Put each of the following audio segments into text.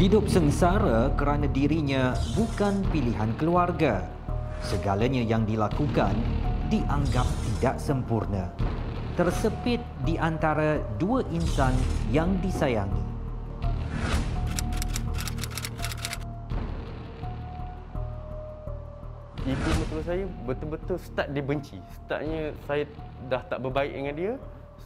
Hidup sengsara kerana dirinya bukan pilihan keluarga. Segalanya yang dilakukan dianggap tidak sempurna. Tersepit di antara dua insan yang disayangi. Ibu mertua saya betul-betul start dibenci. Startnya saya dah tak berbaik dengan dia.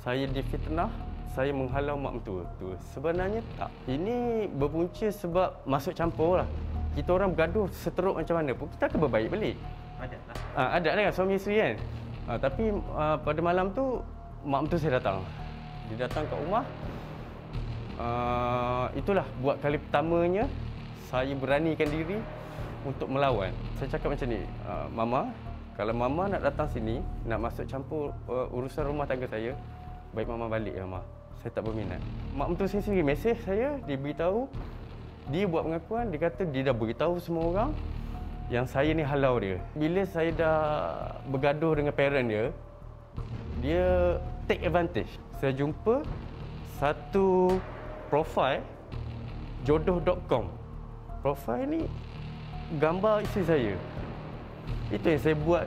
Saya difitnah saya menghalau mak mentua tu. Sebenarnya tak. Ini berpunca sebab masuk campur lah. Kita orang bergaduh seteruk macam mana pun, kita akan berbaik balik. Ada lah. Ha, ah, ada lah suami isteri kan. Ha, tapi ha, pada malam tu, mak mentua saya datang. Dia datang ke rumah. Ha, itulah buat kali pertamanya saya beranikan diri untuk melawan. Saya cakap macam ni, ha, Mama, kalau Mama nak datang sini, nak masuk campur uh, urusan rumah tangga saya, baik Mama balik ya, Mama saya tak berminat. Mak mentua saya sendiri mesej saya, dia beritahu. Dia buat pengakuan, dia kata dia dah beritahu semua orang yang saya ni halau dia. Bila saya dah bergaduh dengan parent dia, dia take advantage. Saya jumpa satu profil jodoh.com. Profil ni gambar isteri saya. Itu yang saya buat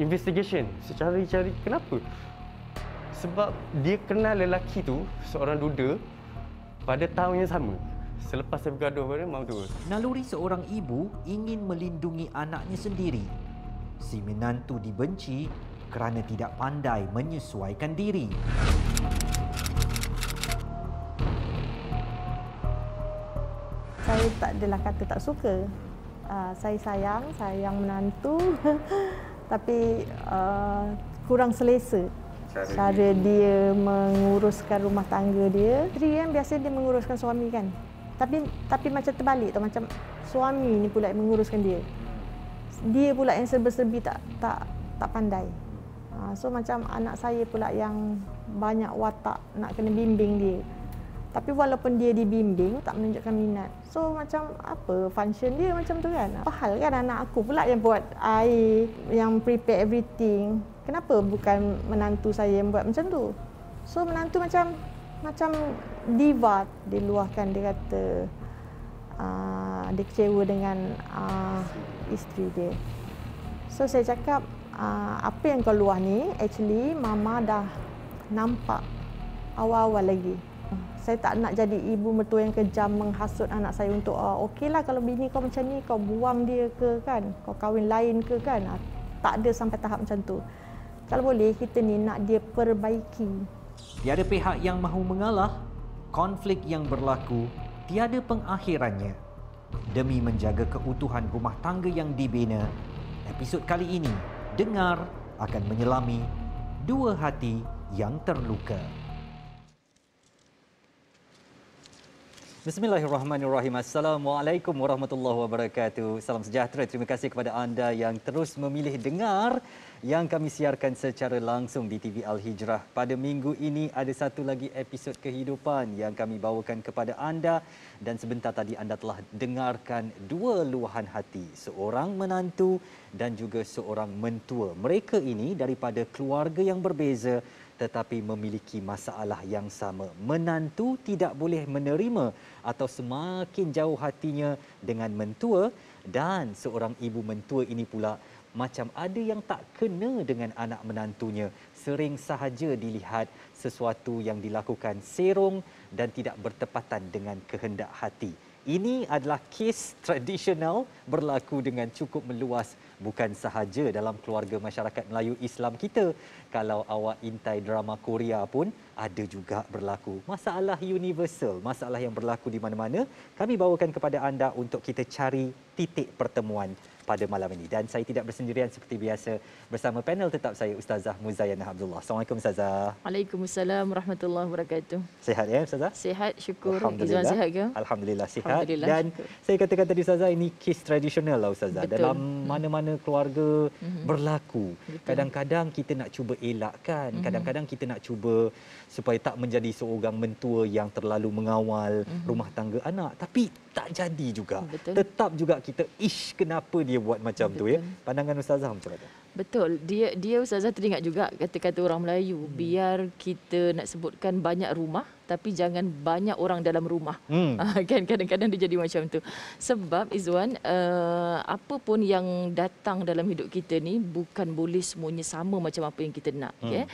investigation. Saya cari-cari kenapa? sebab dia kenal lelaki tu seorang duda pada tahun yang sama selepas dia bergaduh pada mahu dua naluri seorang ibu ingin melindungi anaknya sendiri si menantu dibenci kerana tidak pandai menyesuaikan diri saya tak adalah kata tak suka Uh, saya sayang, sayang menantu tapi uh, kurang selesa cara, cara dia, dia menguruskan rumah tangga dia. Isteri kan biasa dia menguruskan suami kan. Tapi tapi macam terbalik tau macam suami ni pula yang menguruskan dia. Hmm. Dia pula yang serba-serbi tak tak tak pandai. Ha, so macam anak saya pula yang banyak watak nak kena bimbing dia. Tapi walaupun dia dibimbing tak menunjukkan minat. So macam apa function dia macam tu kan? Apa hal kan anak aku pula yang buat air, yang prepare everything kenapa bukan menantu saya yang buat macam tu so menantu macam macam diva diluahkan dia kata uh, dia kecewa dengan uh, isteri dia so saya cakap uh, apa yang kau luah ni actually mama dah nampak awal-awal lagi saya tak nak jadi ibu mertua yang kejam menghasut anak saya untuk uh, okeylah kalau bini kau macam ni kau buang dia ke kan kau kahwin lain ke kan tak ada sampai tahap macam tu kalau boleh kita ni nak dia perbaiki. Tiada pihak yang mahu mengalah. Konflik yang berlaku tiada pengakhirannya. Demi menjaga keutuhan rumah tangga yang dibina, episod kali ini dengar akan menyelami dua hati yang terluka. Bismillahirrahmanirrahim. Assalamualaikum warahmatullahi wabarakatuh. Salam sejahtera. Terima kasih kepada anda yang terus memilih dengar yang kami siarkan secara langsung di TV Al Hijrah. Pada minggu ini ada satu lagi episod kehidupan yang kami bawakan kepada anda dan sebentar tadi anda telah dengarkan dua luahan hati, seorang menantu dan juga seorang mentua. Mereka ini daripada keluarga yang berbeza tetapi memiliki masalah yang sama. Menantu tidak boleh menerima atau semakin jauh hatinya dengan mentua dan seorang ibu mentua ini pula macam ada yang tak kena dengan anak menantunya. Sering sahaja dilihat sesuatu yang dilakukan serong dan tidak bertepatan dengan kehendak hati. Ini adalah kes tradisional berlaku dengan cukup meluas bukan sahaja dalam keluarga masyarakat Melayu Islam kita. Kalau awak intai drama Korea pun ada juga berlaku. Masalah universal, masalah yang berlaku di mana-mana, kami bawakan kepada anda untuk kita cari titik pertemuan pada malam ini. Dan saya tidak bersendirian seperti biasa bersama panel tetap saya Ustazah Muzayana Abdullah. Assalamualaikum Ustazah. Waalaikumsalam warahmatullahi wabarakatuh. Sihat ya Ustazah? Sihat, syukur. Alhamdulillah sihat ke? Alhamdulillah sihat. Alhamdulillah, dan syukur. saya katakan tadi Ustazah ini kes tradisional lah Ustazah. Betul. Dalam hmm. mana-mana keluarga hmm berlaku. Kadang-kadang kita nak cuba elakkan, mm kadang-kadang kita nak cuba supaya tak menjadi seorang mentua yang terlalu mengawal mm-hmm. rumah tangga anak tapi tak jadi juga Betul. tetap juga kita ish kenapa dia buat macam Betul. tu ya pandangan ustazah macam mana Betul. Dia dia Ustazah teringat juga kata-kata orang Melayu. Hmm. Biar kita nak sebutkan banyak rumah tapi jangan banyak orang dalam rumah. Hmm. Ah, kan, kadang-kadang dia jadi macam tu. Sebab Izwan uh, apa pun yang datang dalam hidup kita ni bukan boleh semuanya sama macam apa yang kita nak, hmm. okay?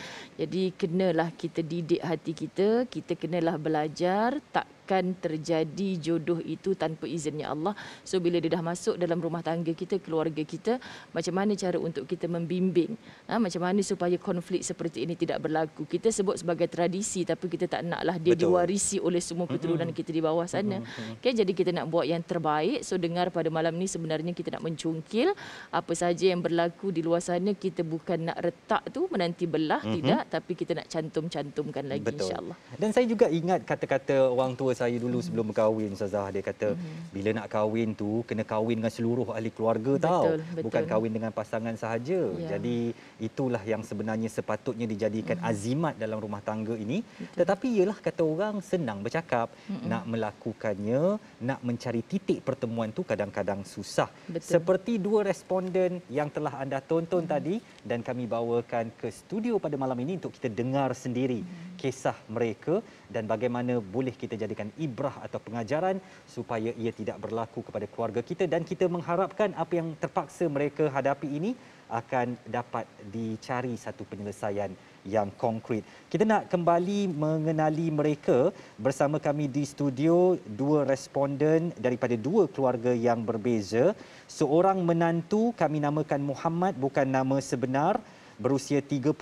Jadi kenalah kita didik hati kita, kita kenalah belajar tak akan terjadi jodoh itu tanpa izinnya Allah. So bila dia dah masuk dalam rumah tangga kita, keluarga kita, macam mana cara untuk kita membimbing? Ha, macam mana supaya konflik seperti ini tidak berlaku? Kita sebut sebagai tradisi tapi kita tak naklah dia Betul. diwarisi oleh semua keturunan mm-hmm. kita di bawah sana. Mm-hmm. Okay, jadi kita nak buat yang terbaik. So dengar pada malam ni sebenarnya kita nak mencungkil apa saja yang berlaku di luar sana kita bukan nak retak tu menanti belah mm-hmm. tidak tapi kita nak cantum-cantumkan lagi insyaallah. Dan saya juga ingat kata-kata orang tua saya dulu hmm. sebelum berkahwin Ustazah dia kata hmm. bila nak kahwin tu kena kahwin dengan seluruh ahli keluarga betul, tau betul. bukan kahwin dengan pasangan sahaja ya. jadi itulah yang sebenarnya sepatutnya dijadikan hmm. azimat dalam rumah tangga ini betul. tetapi ialah kata orang senang bercakap hmm. nak melakukannya nak mencari titik pertemuan tu kadang-kadang susah betul. seperti dua responden yang telah anda tonton hmm. tadi dan kami bawakan ke studio pada malam ini untuk kita dengar sendiri hmm. kisah mereka dan bagaimana boleh kita jadikan ibrah atau pengajaran supaya ia tidak berlaku kepada keluarga kita dan kita mengharapkan apa yang terpaksa mereka hadapi ini akan dapat dicari satu penyelesaian yang konkret. Kita nak kembali mengenali mereka bersama kami di studio dua responden daripada dua keluarga yang berbeza. Seorang menantu kami namakan Muhammad bukan nama sebenar berusia 37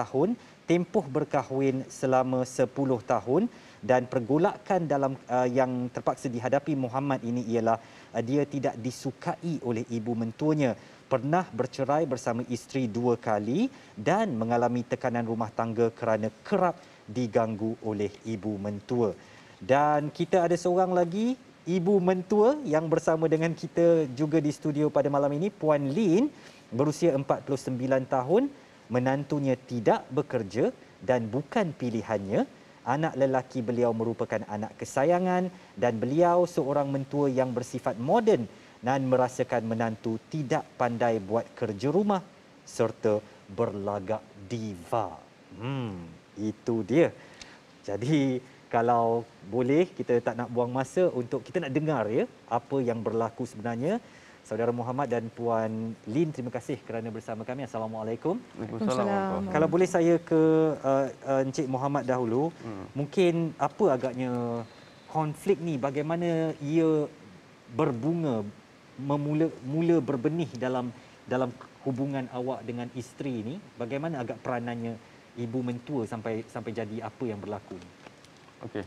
tahun tempoh berkahwin selama 10 tahun dan pergolakan dalam uh, yang terpaksa dihadapi Muhammad ini ialah uh, dia tidak disukai oleh ibu mentuanya pernah bercerai bersama isteri dua kali dan mengalami tekanan rumah tangga kerana kerap diganggu oleh ibu mentua dan kita ada seorang lagi ibu mentua yang bersama dengan kita juga di studio pada malam ini puan Lin berusia 49 tahun menantunya tidak bekerja dan bukan pilihannya anak lelaki beliau merupakan anak kesayangan dan beliau seorang mentua yang bersifat moden dan merasakan menantu tidak pandai buat kerja rumah serta berlagak diva. Hmm, itu dia. Jadi kalau boleh kita tak nak buang masa untuk kita nak dengar ya apa yang berlaku sebenarnya Saudara Muhammad dan Puan Lin, terima kasih kerana bersama kami. Assalamualaikum. Assalamualaikum. Kalau boleh saya ke uh, uh, Encik Muhammad dahulu, hmm. mungkin apa agaknya konflik ni, bagaimana ia berbunga, memula, mula berbenih dalam dalam hubungan awak dengan isteri ni, bagaimana agak peranannya ibu mentua sampai sampai jadi apa yang berlaku? Okey.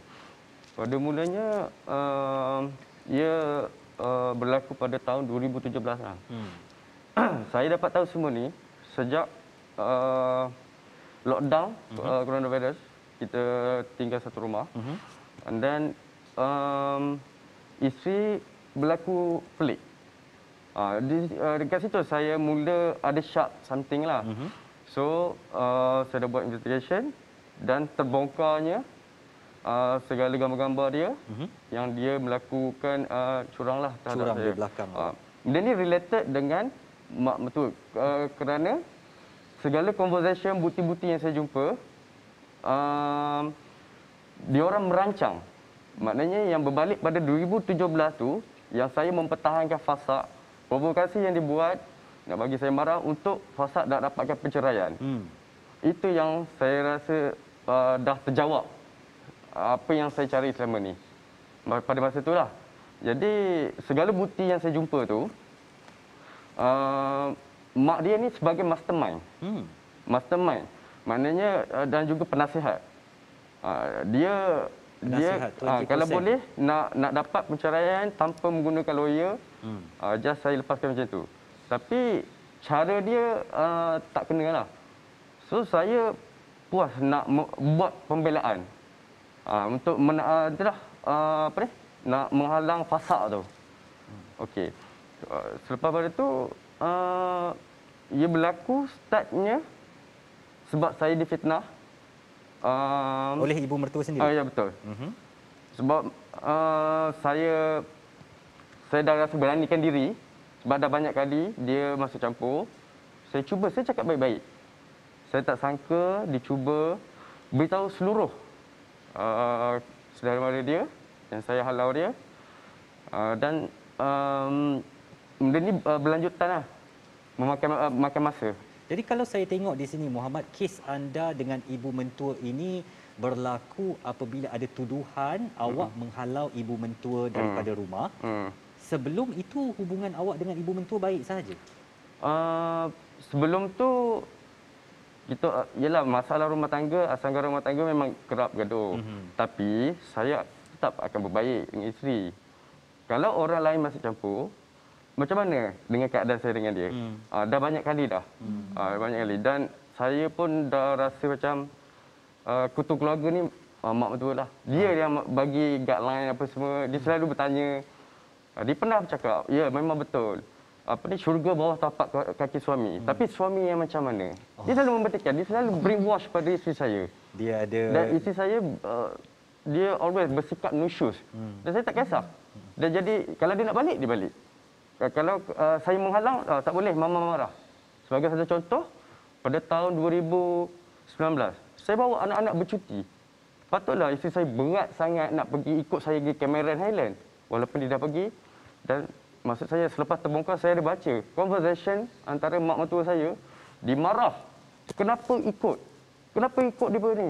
Pada mulanya, uh, ia Eh, berlaku pada tahun 2017 lah. Hmm. saya dapat tahu semua ni sejak uh, lockdown uh-huh. uh, coronavirus kita tinggal satu rumah. Uh-huh. And then um, isteri berlaku pelik. Ah uh, di uh, dekat situ saya mula ada shot something lah. Uh-huh. So uh, saya dah buat investigation dan terbongkarnya uh, segala gambar-gambar dia mm-hmm. yang dia melakukan uh, curang lah terhadap curang saya. Curang di belakang. Uh, benda ni related dengan mak betul. Uh, kerana segala conversation buti-buti yang saya jumpa, uh, dia orang merancang. Maknanya yang berbalik pada 2017 tu, yang saya mempertahankan fasa provokasi yang dibuat nak bagi saya marah untuk fasa dah dapatkan perceraian. Hmm. Itu yang saya rasa uh, dah terjawab apa yang saya cari selama ni pada masa itulah jadi segala bukti yang saya jumpa tu uh, mak dia ni sebagai mastermind hmm. mastermind maknanya uh, dan juga penasihat uh, dia dia uh, kalau boleh nak nak dapat perceraian tanpa menggunakan lawyer hmm. uh, just saya lepaskan macam tu tapi cara dia uh, tak kena lah so saya puas nak buat pembelaan uh, untuk men, uh, ah, itulah, uh, apa ni? nak menghalang fasa tu. Okey. Uh, selepas pada tu uh, ia berlaku startnya sebab saya difitnah um, oleh ibu mertua sendiri. Ah uh, ya betul. Mm-hmm. Sebab uh, saya saya dah rasa beranikan diri sebab dah banyak kali dia masuk campur. Saya cuba saya cakap baik-baik. Saya tak sangka dicuba beritahu seluruh uh, saudara mara dia dan saya halau dia. Uh, dan um, benda ni uh, berlanjutan lah. Memakan, uh, memakan masa. Jadi kalau saya tengok di sini Muhammad, kes anda dengan ibu mentua ini berlaku apabila ada tuduhan mm. awak menghalau ibu mentua mm. daripada mm. rumah. Mm. Sebelum itu hubungan awak dengan ibu mentua baik sahaja? Uh, sebelum tu kita ah, ialah masalah rumah tangga asanggara rumah tangga memang kerap gaduh mm-hmm. tapi saya tetap akan berbaik dengan isteri kalau orang lain masuk campur macam mana dengan keadaan saya dengan dia mm. uh, dah banyak kali dah mm. uh, banyak kali dan saya pun dah rasa macam uh, kutu keluarga ni uh, mak betul lah dia ha. yang bagi guideline apa semua dia selalu bertanya uh, dia pernah bercakap ya yeah, memang betul apa ni syurga bawah tapak kaki suami. Hmm. Tapi suami yang macam mana? Oh. Dia selalu membetikan, dia selalu bring pada isteri saya. Dia ada Dan isteri saya uh, dia always bersikap nusyus. Hmm. Dan saya tak kisah. Dia jadi kalau dia nak balik, dia balik. Uh, kalau uh, saya menghalang, uh, tak boleh mama marah. Sebagai satu contoh, pada tahun 2019, saya bawa anak-anak bercuti. Patutlah isteri saya berat sangat nak pergi ikut saya ke Cameron Highland. Walaupun dia dah pergi dan maksud saya selepas terbongkar saya ada baca conversation antara mak mertua saya dimarah kenapa ikut kenapa ikut dia ni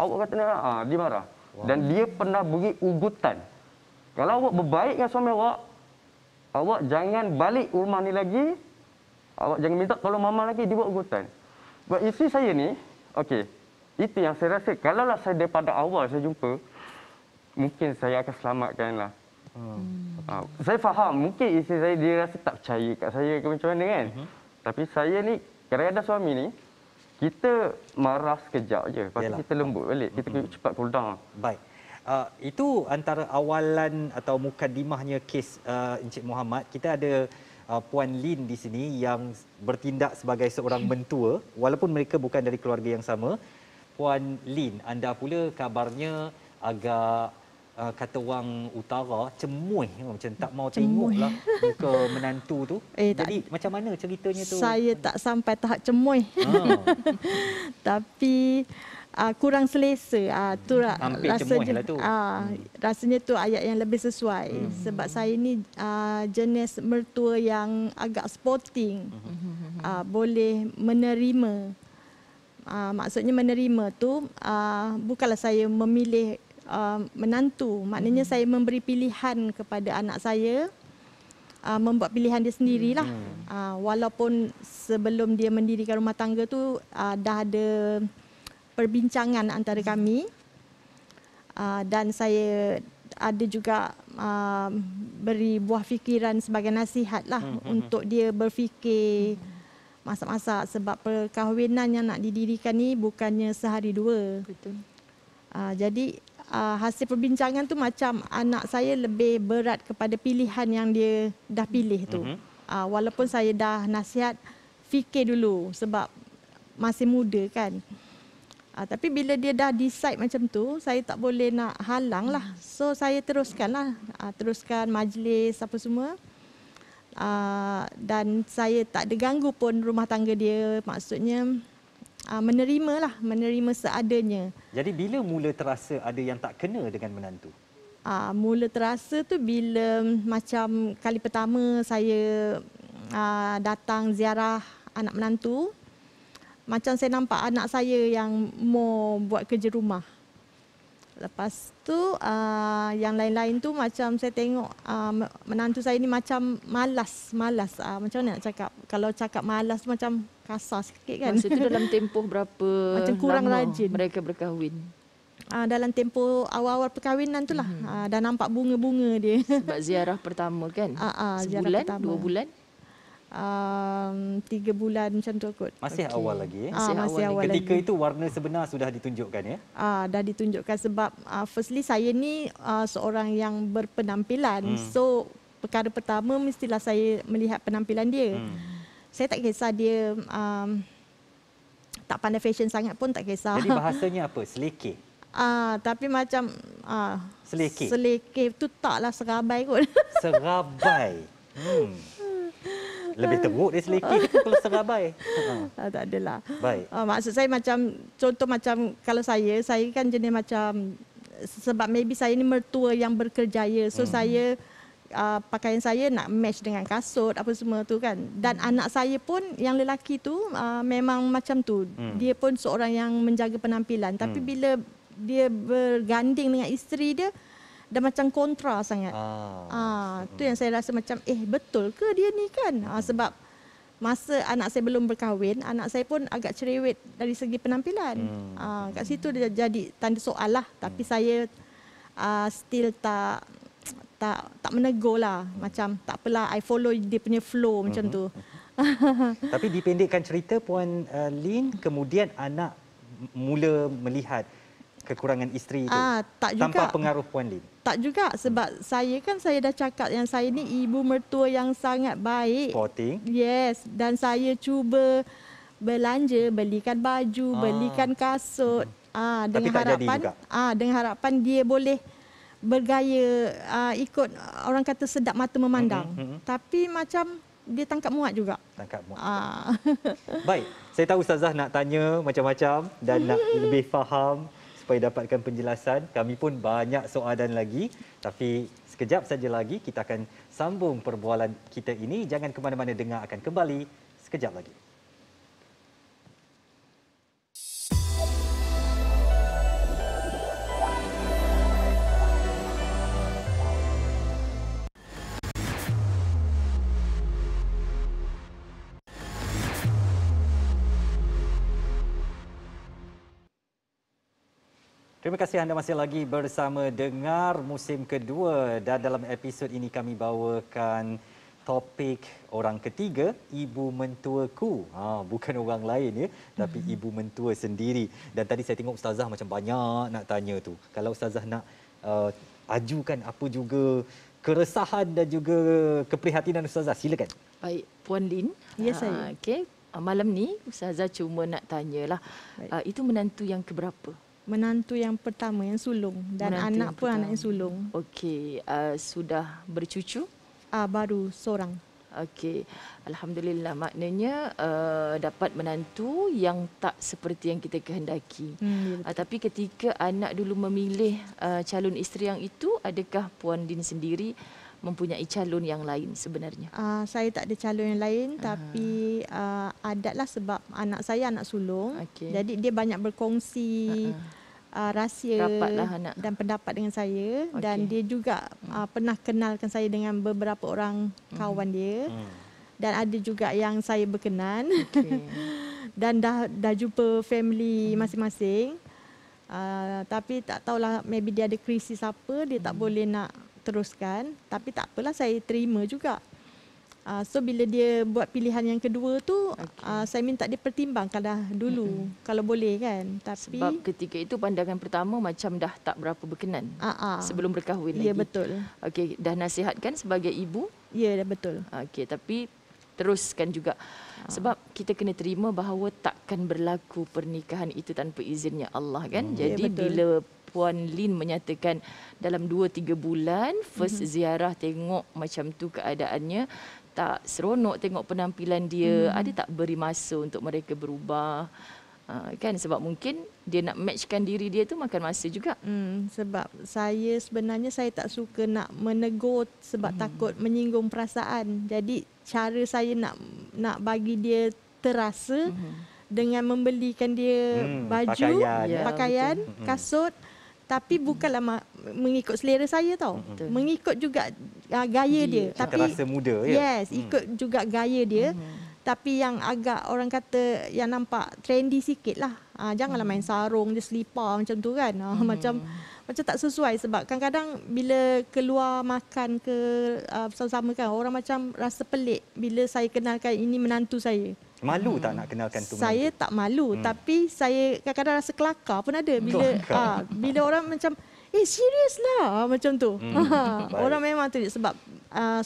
awak kata ni ah dimarah wow. dan dia pernah beri ugutan kalau awak berbaik dengan suami awak awak jangan balik rumah ni lagi awak jangan minta kalau mama lagi dia buat ugutan buat isteri saya ni okey itu yang saya rasa Kalau lah saya daripada awal saya jumpa mungkin saya akan selamatkanlah Hmm. Saya faham. Mungkin isteri saya dia rasa tak percaya kat saya ke macam mana kan. Hmm. Tapi saya ni, kadang ada suami ni, kita marah sekejap je. Lepas tu kita lembut balik. Kita hmm. cepat cool down. Baik. Uh, itu antara awalan atau mukadimahnya kes uh, Encik Muhammad. Kita ada uh, Puan Lin di sini yang bertindak sebagai seorang mentua. Walaupun mereka bukan dari keluarga yang sama. Puan Lin, anda pula kabarnya agak uh, kata orang utara cemuih macam tak mau tengok lah muka menantu tu eh, jadi tak, macam mana ceritanya tu saya tak sampai tahap cemuih ha. tapi uh, kurang selesa uh, tu lah, rasanya tu. Uh, rasanya tu ayat yang lebih sesuai hmm. sebab saya ni uh, jenis mertua yang agak sporting uh, boleh menerima Uh, maksudnya menerima tu uh, bukanlah saya memilih uh, menantu. Maknanya hmm. saya memberi pilihan kepada anak saya. Uh, membuat pilihan dia sendirilah. Hmm. Uh, walaupun sebelum dia mendirikan rumah tangga tu uh, dah ada perbincangan antara hmm. kami. Uh, dan saya ada juga uh, beri buah fikiran sebagai nasihat lah hmm. hmm, hmm. untuk dia berfikir masa-masa sebab perkahwinan yang nak didirikan ni bukannya sehari dua. Betul. Uh, jadi uh, hasil perbincangan tu macam anak saya lebih berat kepada pilihan yang dia dah pilih tu. Uh-huh. Uh, walaupun saya dah nasihat fikir dulu sebab masih muda kan. Uh, tapi bila dia dah decide macam tu, saya tak boleh nak halang lah. So saya teruskanlah, uh, teruskan majlis apa semua. Uh, dan saya tak ada ganggu pun rumah tangga dia maksudnya uh, ah, menerima lah, menerima seadanya. Jadi bila mula terasa ada yang tak kena dengan menantu? Uh, mula terasa tu bila macam kali pertama saya uh, datang ziarah anak menantu, macam saya nampak anak saya yang mau buat kerja rumah. Lepas tu uh, yang lain-lain tu macam saya tengok uh, menantu saya ni macam malas, malas. Uh, macam mana nak cakap? Kalau cakap malas macam kasar sikit kan. Masa tu dalam tempoh berapa macam kurang lama rajin. mereka berkahwin? Uh, dalam tempoh awal-awal perkahwinan tu lah. Mm-hmm. Uh, dah nampak bunga-bunga dia. Sebab ziarah pertama kan? Uh, uh, Sebulan, dua bulan? tiga bulan macam tu kot. Masih okay. awal lagi. Eh? Masih, ah, masih awal, awal lagi. Ketika itu warna sebenar sudah ditunjukkan ya? Ah, dah ditunjukkan sebab uh, firstly saya ni uh, seorang yang berpenampilan. Hmm. So perkara pertama mestilah saya melihat penampilan dia. Hmm. Saya tak kisah dia um, tak pandai fashion sangat pun tak kisah. Jadi bahasanya apa? Selekeh? Ah, tapi macam... Ah, Selekeh? Selekeh tu taklah serabai kot. Serabai? Hmm. Lebih eh. teruk dia selekit kalau serabai. Ha. Tak adalah. Baik. Uh, maksud saya macam, contoh macam kalau saya, saya kan jenis macam sebab maybe saya ni mertua yang berkerjaya. So hmm. saya, uh, pakaian saya nak match dengan kasut apa semua tu kan. Dan hmm. anak saya pun yang lelaki tu uh, memang macam tu. Hmm. Dia pun seorang yang menjaga penampilan. Tapi hmm. bila dia berganding dengan isteri dia, dah macam kontra sangat. Ah, ah hmm. tu yang saya rasa macam eh betul ke dia ni kan? Ah sebab masa anak saya belum berkahwin, anak saya pun agak cerewet dari segi penampilan. Hmm. Ah kat situ dia jadi tanda soal lah tapi hmm. saya ah still tak tak tak lah hmm. macam tak apalah I follow dia punya flow hmm. macam tu. Tapi dipendekkan cerita puan uh, Lin kemudian anak mula melihat kekurangan isteri itu ah, tak juga. tanpa pengaruh Puan Lin? Tak juga sebab hmm. saya kan saya dah cakap yang saya ni ibu mertua yang sangat baik. Sporting. Yes dan saya cuba belanja belikan baju, ah. belikan kasut hmm. ah dengan Tapi tak harapan jadi juga. ah dengan harapan dia boleh bergaya ah, ikut orang kata sedap mata memandang. Hmm. Hmm. Tapi macam dia tangkap muat juga. Tangkap muat. Ah. Baik, saya tahu ustazah nak tanya macam-macam dan nak lebih faham supaya dapatkan penjelasan. Kami pun banyak soalan lagi. Tapi sekejap saja lagi kita akan sambung perbualan kita ini. Jangan ke mana-mana dengar akan kembali sekejap lagi. Terima kasih anda masih lagi bersama dengar musim kedua dan dalam episod ini kami bawakan topik orang ketiga ibu mentuaku ha bukan orang lain ya tapi mhm. ibu mentua sendiri dan tadi saya tengok ustazah macam banyak nak tanya tu kalau ustazah nak uh, ajukan apa juga keresahan dan juga keprihatinan ustazah silakan baik puan Lin ya saya ha, okey ah, malam ni ustazah cuma nak tanyalah uh, itu menantu yang keberapa menantu yang pertama yang sulung dan menantu anak pun anak yang sulung. Okey, uh, sudah bercucu? Ah uh, baru seorang. Okey. Alhamdulillah maknanya uh, dapat menantu yang tak seperti yang kita kehendaki. Hmm, uh, tapi ketika anak dulu memilih uh, calon isteri yang itu adakah puan Din sendiri mempunyai calon yang lain sebenarnya? Uh, saya tak ada calon yang lain uh. tapi uh, adatlah sebab anak saya anak sulung. Okay. Jadi dia banyak berkongsi uh-uh. uh, rahsia anak. dan pendapat dengan saya okay. dan dia juga uh, pernah kenalkan saya dengan beberapa orang hmm. kawan uh-huh. dia. Uh. Dan ada juga yang saya berkenan. Okay. dan dah dah jumpa family hmm. masing-masing. Uh, tapi tak tahulah maybe dia ada krisis apa dia hmm. tak boleh nak teruskan tapi tak apalah saya terima juga. Uh, so bila dia buat pilihan yang kedua tu okay. uh, ah, saya minta dia pertimbangkan dah dulu mm-hmm. kalau boleh kan. Tapi sebab ketika itu pandangan pertama macam dah tak berapa berkenan. Uh-huh. Sebelum berkahwin yeah, lagi. Ya betul. Okey dah nasihatkan sebagai ibu? Ya yeah, betul. Okey tapi teruskan juga. Sebab kita kena terima bahawa takkan berlaku pernikahan itu tanpa izinnya Allah kan. Hmm. Jadi ya, bila Puan Lin menyatakan dalam 2-3 bulan first mm-hmm. ziarah tengok macam tu keadaannya tak seronok tengok penampilan dia mm. ada tak beri masa untuk mereka berubah ah, kan sebab mungkin dia nak matchkan diri dia tu makan masa juga mm, sebab saya sebenarnya saya tak suka nak menegur sebab mm. takut menyinggung perasaan jadi cara saya nak nak bagi dia terasa mm. dengan membelikan dia mm, baju pakaian, ya, kasut mm tapi bukanlah ma- mengikut selera saya tau mm mengikut juga uh, gaya dia yeah. tapi rasa muda ya yes mm. ikut juga gaya dia mm tapi yang agak orang kata yang nampak trendy sikitlah uh, janganlah mm. main sarung je selipar macam tu kan ah, mm. macam macam tak sesuai sebab kadang-kadang bila keluar makan ke uh, sama-sama kan orang macam rasa pelik bila saya kenalkan ini menantu saya Malu hmm. tak nak kenalkan tu? Saya menantu? tak malu hmm. tapi saya kadang-kadang rasa kelakar pun ada bila ah, bila orang macam eh serius lah ah, macam tu. Hmm. Ah, orang memang tu sebab uh,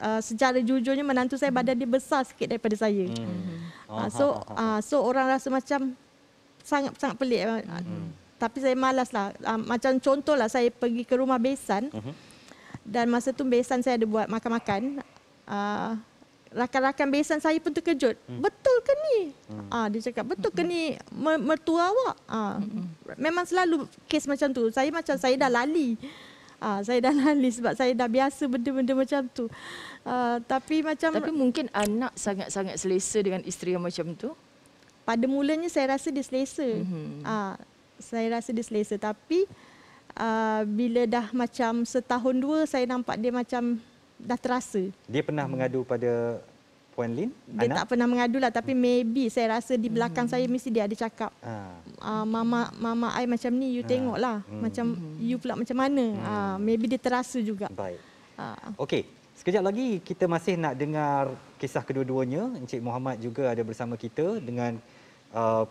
uh, secara jujurnya menantu saya badan dia besar sikit daripada saya. Hmm. Uh, so uh, so orang rasa macam sangat sangat pelik. Hmm. Tapi saya malas lah. Uh, macam contohlah saya pergi ke rumah besan. Hmm. Dan masa tu besan saya ada buat makan-makan. Uh, rakan-rakan besan saya pun terkejut. Hmm. Betul ke ni? Hmm. Ah dia cakap betul ke hmm. ni mertua awak? Ah hmm. memang selalu kes macam tu. Saya macam saya dah lali. Ah saya dah lali sebab saya dah biasa benda-benda macam tu. Ah tapi macam Tapi mungkin anak sangat-sangat selesa dengan isteri yang macam tu. Pada mulanya saya rasa dia selesa. Hmm. Ah saya rasa dia selesa tapi ah bila dah macam setahun dua saya nampak dia macam dah terasa. Dia pernah hmm. mengadu pada Puan Lin? Dia Anna? tak pernah mengadu lah tapi hmm. maybe saya rasa di belakang hmm. saya mesti dia ada cakap. Ah. Uh, mama mama ai macam ni you ah. tengok lah. Hmm. Macam hmm. you pula macam mana. Ah, hmm. Uh, maybe dia terasa juga. Baik. Uh. Okey. Sekejap lagi kita masih nak dengar kisah kedua-duanya. Encik Muhammad juga ada bersama kita dengan uh,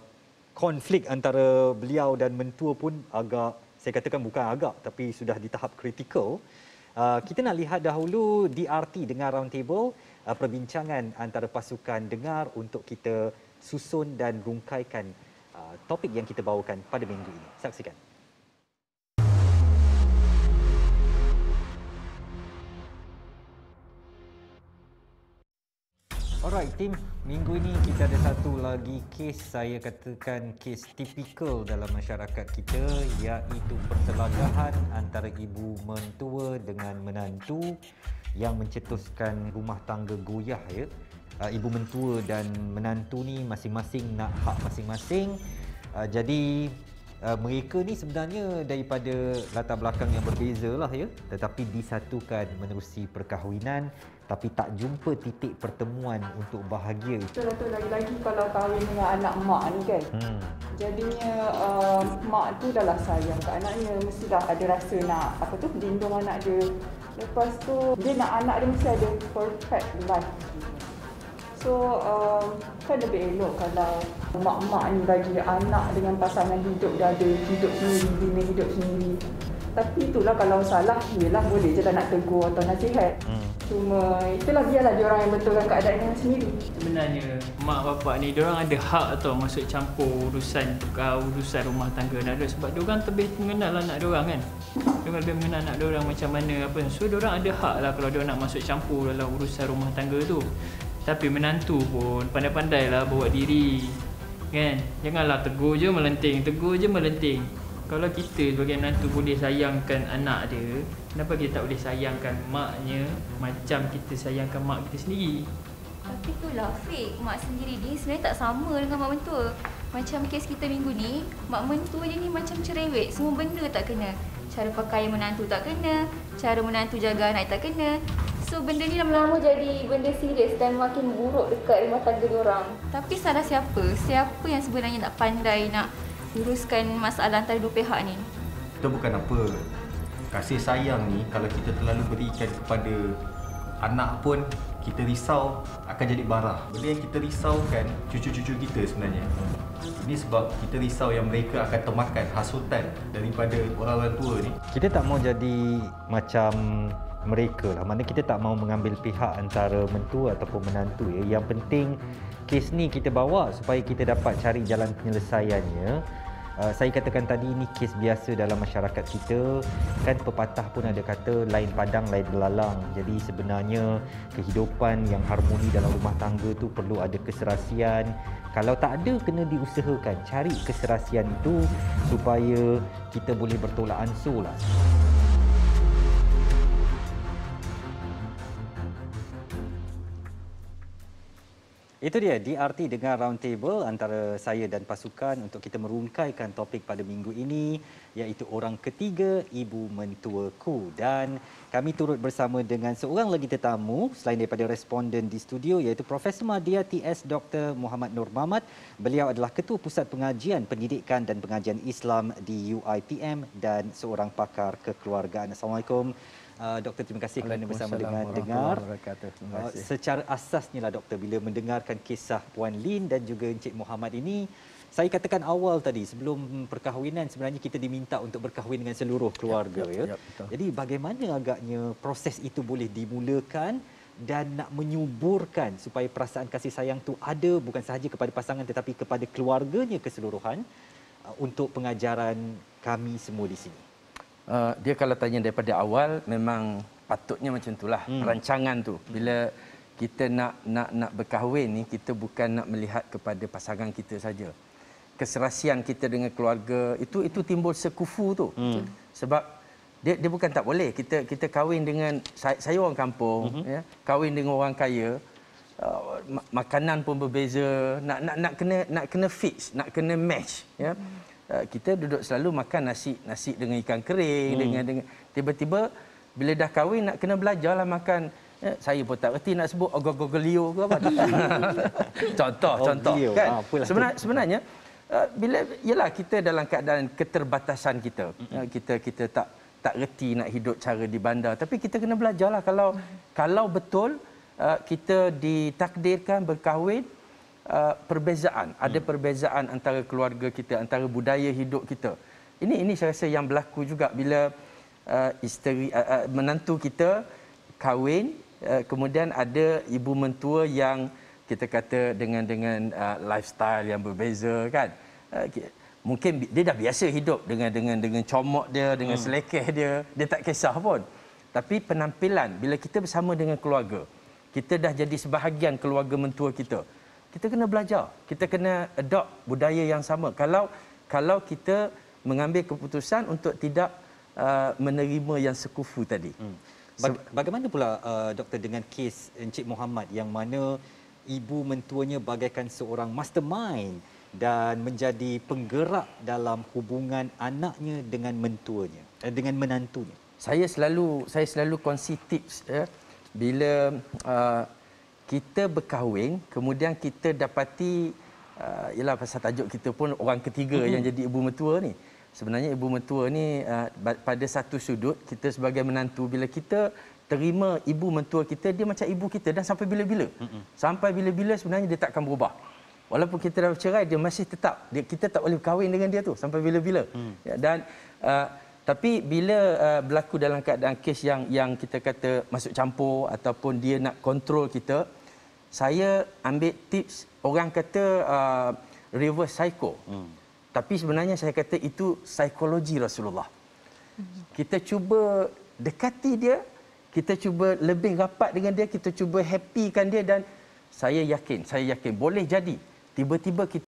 konflik antara beliau dan mentua pun agak saya katakan bukan agak tapi sudah di tahap kritikal. Uh, kita nak lihat dahulu DRT dengan roundtable uh, perbincangan antara pasukan dengar untuk kita susun dan rungkaikan uh, topik yang kita bawakan pada minggu ini. Saksikan. Alright team, minggu ini kita ada satu lagi kes saya katakan kes tipikal dalam masyarakat kita iaitu perselagahan antara ibu mentua dengan menantu yang mencetuskan rumah tangga goyah ya. Ah, ibu mentua dan menantu ni masing-masing nak hak masing-masing. Ah, jadi ah, mereka ni sebenarnya daripada latar belakang yang berbeza lah ya. Tetapi disatukan menerusi perkahwinan tapi tak jumpa titik pertemuan untuk bahagia. Betul tu lagi-lagi kalau kahwin dengan anak mak ni kan. Hmm. Jadinya uh, mak tu dah lah sayang kat anaknya mesti dah ada rasa nak apa tu lindung anak dia. Lepas tu dia nak anak dia mesti ada perfect life. So um, kan lebih elok kalau mak-mak ni bagi anak dengan pasangan hidup dia ada hidup sendiri, bina hidup sendiri. Tapi itulah kalau salah, yelah boleh je lah nak tegur atau nasihat. Hmm. Cuma itulah biarlah dia orang yang betulkan keadaan dengan sendiri. Sebenarnya mak bapak ni, dia orang ada hak atau masuk campur urusan uh, urusan rumah tangga anak dia. Sebab dia orang lebih mengenal anak dia orang kan. dia orang lebih mengenal anak dia orang macam mana apa. So dia orang ada hak lah kalau dia nak masuk campur dalam urusan rumah tangga tu. Tapi menantu pun pandai-pandailah bawa diri. Kan? Janganlah tegur je melenting, tegur je melenting kalau kita sebagai menantu boleh sayangkan anak dia kenapa kita tak boleh sayangkan maknya macam kita sayangkan mak kita sendiri tapi itulah fake mak sendiri ni sebenarnya tak sama dengan mak mentua macam kes kita minggu ni mak mentua je ni macam cerewet semua benda tak kena cara pakai menantu tak kena cara menantu jaga anak tak kena So benda ni lama-lama jadi benda serius dan makin buruk dekat rumah tangga orang. Tapi salah siapa? Siapa yang sebenarnya nak pandai nak uruskan masalah antara dua pihak ni. Kita bukan apa. Kasih sayang ni kalau kita terlalu berikan kepada anak pun kita risau akan jadi barah. Benda yang kita risaukan cucu-cucu kita sebenarnya. Ini sebab kita risau yang mereka akan termakan hasutan daripada orang-orang tua ni. Kita tak mau jadi macam mereka lah. Maksudnya kita tak mau mengambil pihak antara mentua ataupun menantu. Ya. Yang penting kes ni kita bawa supaya kita dapat cari jalan penyelesaiannya uh, saya katakan tadi ini kes biasa dalam masyarakat kita kan pepatah pun ada kata lain padang lain belalang jadi sebenarnya kehidupan yang harmoni dalam rumah tangga tu perlu ada keserasian kalau tak ada kena diusahakan cari keserasian itu supaya kita boleh bertolak ansur lah. Itu dia DRT dengan roundtable antara saya dan pasukan untuk kita merungkaikan topik pada minggu ini iaitu orang ketiga ibu mentuaku dan kami turut bersama dengan seorang lagi tetamu selain daripada responden di studio iaitu Profesor Madia TS Dr Muhammad Nur Mamat beliau adalah ketua pusat pengajian pendidikan dan pengajian Islam di Uitm dan seorang pakar kekeluargaan. Assalamualaikum. Uh, doktor terima kasih kerana bersama dengan dengar. Uh, secara asasnya lah doktor bila mendengarkan kisah Puan Lin dan juga Encik Muhammad ini saya katakan awal tadi sebelum perkahwinan sebenarnya kita diminta untuk berkahwin dengan seluruh keluarga ya. ya, ya. ya Jadi bagaimana agaknya proses itu boleh dimulakan dan nak menyuburkan supaya perasaan kasih sayang tu ada bukan sahaja kepada pasangan tetapi kepada keluarganya keseluruhan uh, untuk pengajaran kami semua di sini. Eh, dia kalau tanya daripada awal memang patutnya macam itulah hmm. rancangan tu bila kita nak nak nak berkahwin ni kita bukan nak melihat kepada pasangan kita saja keserasian kita dengan keluarga itu itu timbul sekufu tu hmm. sebab dia dia bukan tak boleh kita kita kahwin dengan saya, saya orang kampung hmm. ya kahwin dengan orang kaya uh, makanan pun berbeza nak nak nak kena nak kena fix nak kena match ya hmm. Eh, kita duduk selalu makan nasi nasi dengan ikan kering hmm. dengan dengan tiba-tiba bila dah kahwin nak kena belajarlah makan eh, saya pun tak reti nak sebut ogogogelio ke apa contoh contoh oh, kan ha, sebenarnya sebenarnya eh, bila yalah kita dalam keadaan keterbatasan kita eh, kita kita tak tak reti nak hidup cara di bandar tapi kita kena belajarlah kalau kalau betul kita ditakdirkan berkahwin uh, perbezaan ada hmm. perbezaan antara keluarga kita antara budaya hidup kita ini ini saya rasa yang berlaku juga bila uh, isteri uh, uh, menantu kita kahwin uh, kemudian ada ibu mentua yang kita kata dengan dengan uh, lifestyle yang berbeza kan uh, mungkin dia dah biasa hidup dengan dengan dengan comok dia dengan hmm. selekeh dia dia tak kisah pun tapi penampilan bila kita bersama dengan keluarga kita dah jadi sebahagian keluarga mentua kita kita kena belajar kita kena adopt budaya yang sama kalau kalau kita mengambil keputusan untuk tidak uh, menerima yang sekufu tadi hmm. Baga- bagaimana pula uh, doktor dengan kes encik Muhammad yang mana ibu mentuanya bagaikan seorang mastermind dan menjadi penggerak dalam hubungan anaknya dengan mentuanya eh, dengan menantunya saya selalu saya selalu konsi tips ya eh, bila uh, kita berkahwin kemudian kita dapati uh, yalah pasal tajuk kita pun orang ketiga hmm yang jadi ibu mertua ni sebenarnya ibu mertua ni uh, pada satu sudut kita sebagai menantu bila kita terima ibu mentua kita dia macam ibu kita dan sampai bila-bila hmm sampai bila-bila sebenarnya dia takkan berubah walaupun kita dah bercerai dia masih tetap dia, kita tak boleh berkahwin dengan dia tu sampai bila-bila mm. Ya, dan uh, tapi bila uh, berlaku dalam keadaan kes yang yang kita kata masuk campur ataupun dia nak kontrol kita, saya ambil tips orang kata uh, reverse psycho. Hmm. Tapi sebenarnya saya kata itu psikologi Rasulullah. Kita cuba dekati dia, kita cuba lebih rapat dengan dia, kita cuba happykan dia dan saya yakin, saya yakin boleh jadi tiba-tiba kita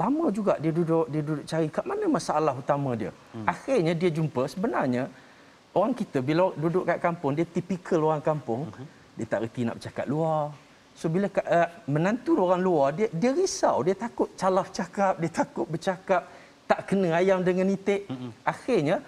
Lama juga dia duduk dia duduk cari kat mana masalah utama dia. Hmm. Akhirnya dia jumpa sebenarnya orang kita bila duduk kat kampung dia tipikal orang kampung. Hmm. Dia tak reti nak bercakap luar. So bila uh, menantu orang luar dia dia risau, dia takut calaf cakap, dia takut bercakap tak kena ayam dengan itik. Hmm. Akhirnya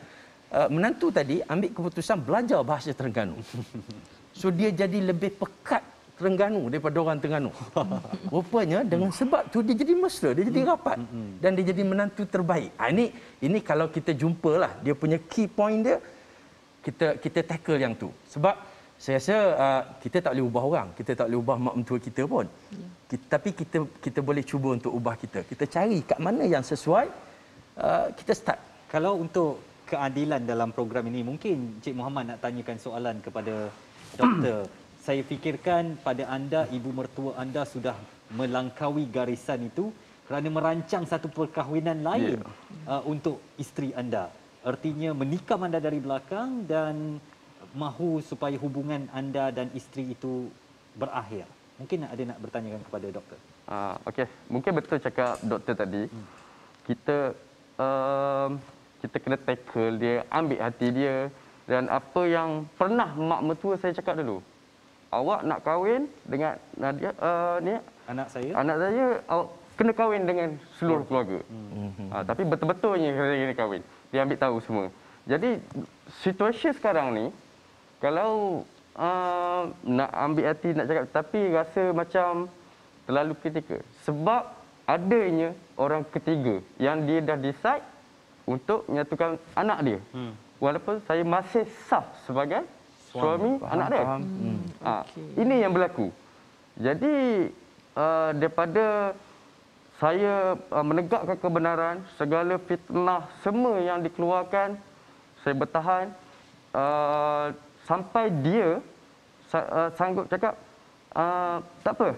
uh, menantu tadi ambil keputusan belajar bahasa Terengganu. So dia jadi lebih pekat Terengganu daripada orang Terengganu. Rupanya dengan hmm. sebab tu dia jadi mesra, dia jadi hmm. rapat hmm, dan dia jadi menantu terbaik. Ha, ini ini kalau kita jumpalah dia punya key point dia kita kita tackle yang tu. Sebab saya rasa uh, kita tak boleh ubah orang, kita tak boleh ubah mak mentua kita pun. Ya. Kita, tapi kita kita boleh cuba untuk ubah kita. Kita cari kat mana yang sesuai uh, kita start. Kalau untuk keadilan dalam program ini mungkin Cik Muhammad nak tanyakan soalan kepada doktor saya fikirkan pada anda ibu mertua anda sudah melangkaui garisan itu kerana merancang satu perkahwinan lain yeah. uh, untuk isteri anda artinya menikam anda dari belakang dan mahu supaya hubungan anda dan isteri itu berakhir mungkin ada nak bertanya kepada doktor uh, okey mungkin betul cakap doktor tadi hmm. kita um, kita kena tackle dia ambil hati dia dan apa yang pernah mak mertua saya cakap dulu awak nak kahwin dengan Nadia uh, ni anak saya anak saya awak kena kahwin dengan seluruh oh. keluarga hmm. uh, tapi betul-betulnya saya kena kahwin dia ambil tahu semua jadi situasi sekarang ni kalau uh, nak ambil hati nak cakap tapi rasa macam terlalu ketika sebab adanya orang ketiga yang dia dah decide untuk menyatukan anak dia hmm. walaupun saya masih sah sebagai suami, suami anak dia. Hmm. Ha, ah, okay. Ini yang berlaku. Jadi uh, daripada saya uh, menegakkan kebenaran, segala fitnah semua yang dikeluarkan, saya bertahan uh, sampai dia uh, sanggup cakap, uh, tak apa,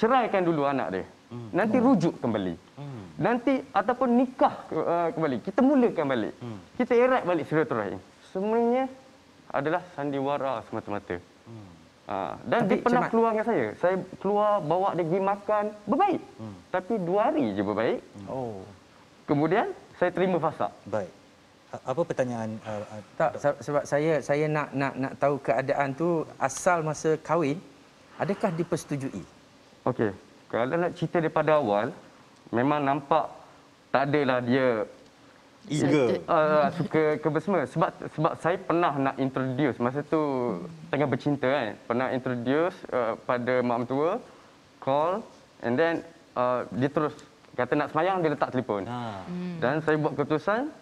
ceraikan dulu anak dia. Hmm. Nanti hmm. rujuk kembali. Hmm. Nanti ataupun nikah uh, kembali. Kita mulakan balik. Hmm. Kita erat balik silaturahim. Semuanya adalah sandiwara semata-mata. Hmm. Uh, dan Tapi dia pernah cemat. keluar dengan saya. Saya keluar, bawa dia pergi makan, berbaik. Hmm. Tapi dua hari je berbaik. Hmm. Oh. Kemudian, saya terima fasa. Baik. Apa pertanyaan? Uh, uh tak, dok? sebab saya saya nak nak nak tahu keadaan tu asal masa kahwin, adakah dipersetujui? Okey. Kalau nak cerita daripada awal, memang nampak tak adalah dia eager uh, suka kebesma sebab sebab saya pernah nak introduce masa tu tengah bercinta kan pernah introduce uh, pada mak mentua call and then uh, dia terus kata nak semayang dia letak telefon ha. dan saya buat keputusan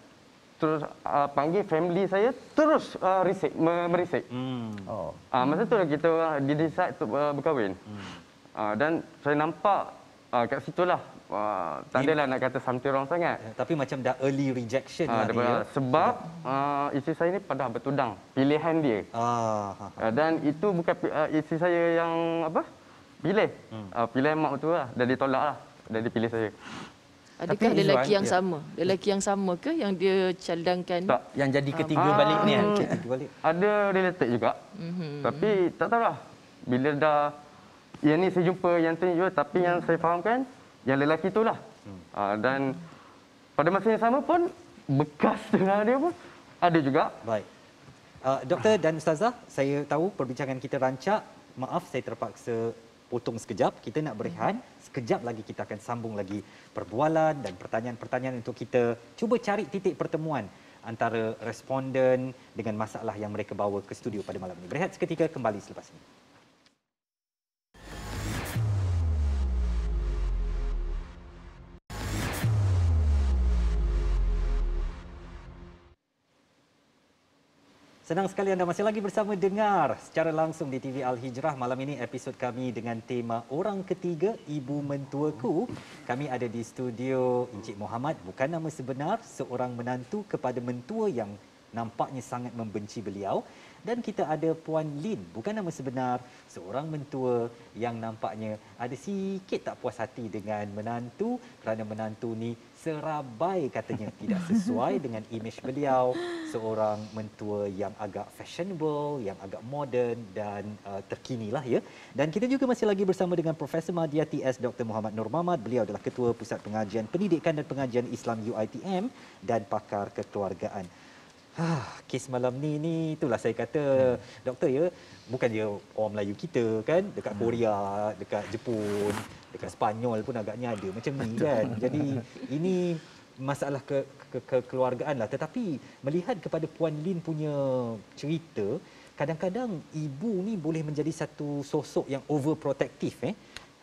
terus uh, panggil family saya terus uh, risik me- merisik hmm. oh uh, masa tu kita uh, decide untuk uh, berkahwin hmm. uh, dan saya nampak uh, kat lah. Wah, tak adalah nak kata something wrong sangat. Ya, tapi macam dah early rejection uh, lah dia. Sebab uh, isteri saya ni pernah bertudang. Pilihan dia. Ah, ha, ha. Uh, dan itu bukan uh, isteri saya yang apa? pilih. Hmm. Uh, pilihan mak tu lah. Dan dia tolak lah. Dan dia pilih saya. Adakah ada lelaki yang ya. sama? Lelaki yang sama ke yang dia caldangkan? Tak. Yang jadi ketiga uh, balik ni. Uh, ketiga Ada related juga. Mm-hmm. Tapi tak tahulah. Bila dah... Yang ni saya jumpa yang tu juga. Tapi yang saya fahamkan yang lelaki itulah. Hmm. Uh, dan pada masa yang sama pun bekas dengan dia pun ada juga. Baik. Uh, doktor dan ustazah, saya tahu perbincangan kita rancak. Maaf saya terpaksa potong sekejap. Kita nak berehat. Sekejap lagi kita akan sambung lagi perbualan dan pertanyaan-pertanyaan untuk kita cuba cari titik pertemuan antara responden dengan masalah yang mereka bawa ke studio pada malam ini. Berehat seketika kembali selepas ini. Senang sekali anda masih lagi bersama dengar secara langsung di TV Al Hijrah malam ini episod kami dengan tema orang ketiga ibu mentuaku. Kami ada di studio Encik Muhammad bukan nama sebenar seorang menantu kepada mentua yang nampaknya sangat membenci beliau dan kita ada puan Lin bukan nama sebenar seorang mentua yang nampaknya ada sikit tak puas hati dengan menantu kerana menantu ni serabai katanya tidak sesuai dengan imej beliau seorang mentua yang agak fashionable yang agak moden dan uh, terkini lah ya dan kita juga masih lagi bersama dengan Profesor Madiati S Dr Muhammad Nur Mamat beliau adalah ketua pusat pengajian pendidikan dan pengajian Islam UITM dan pakar kekeluargaan Ha, kes malam ni ni itulah saya kata hmm. doktor ya bukan dia orang Melayu kita kan dekat hmm. Korea dekat Jepun dekat Spanyol pun agaknya ada macam ni kan jadi ini masalah ke, ke, ke keluargaan lah tetapi melihat kepada puan Lin punya cerita kadang-kadang ibu ni boleh menjadi satu sosok yang overprotective eh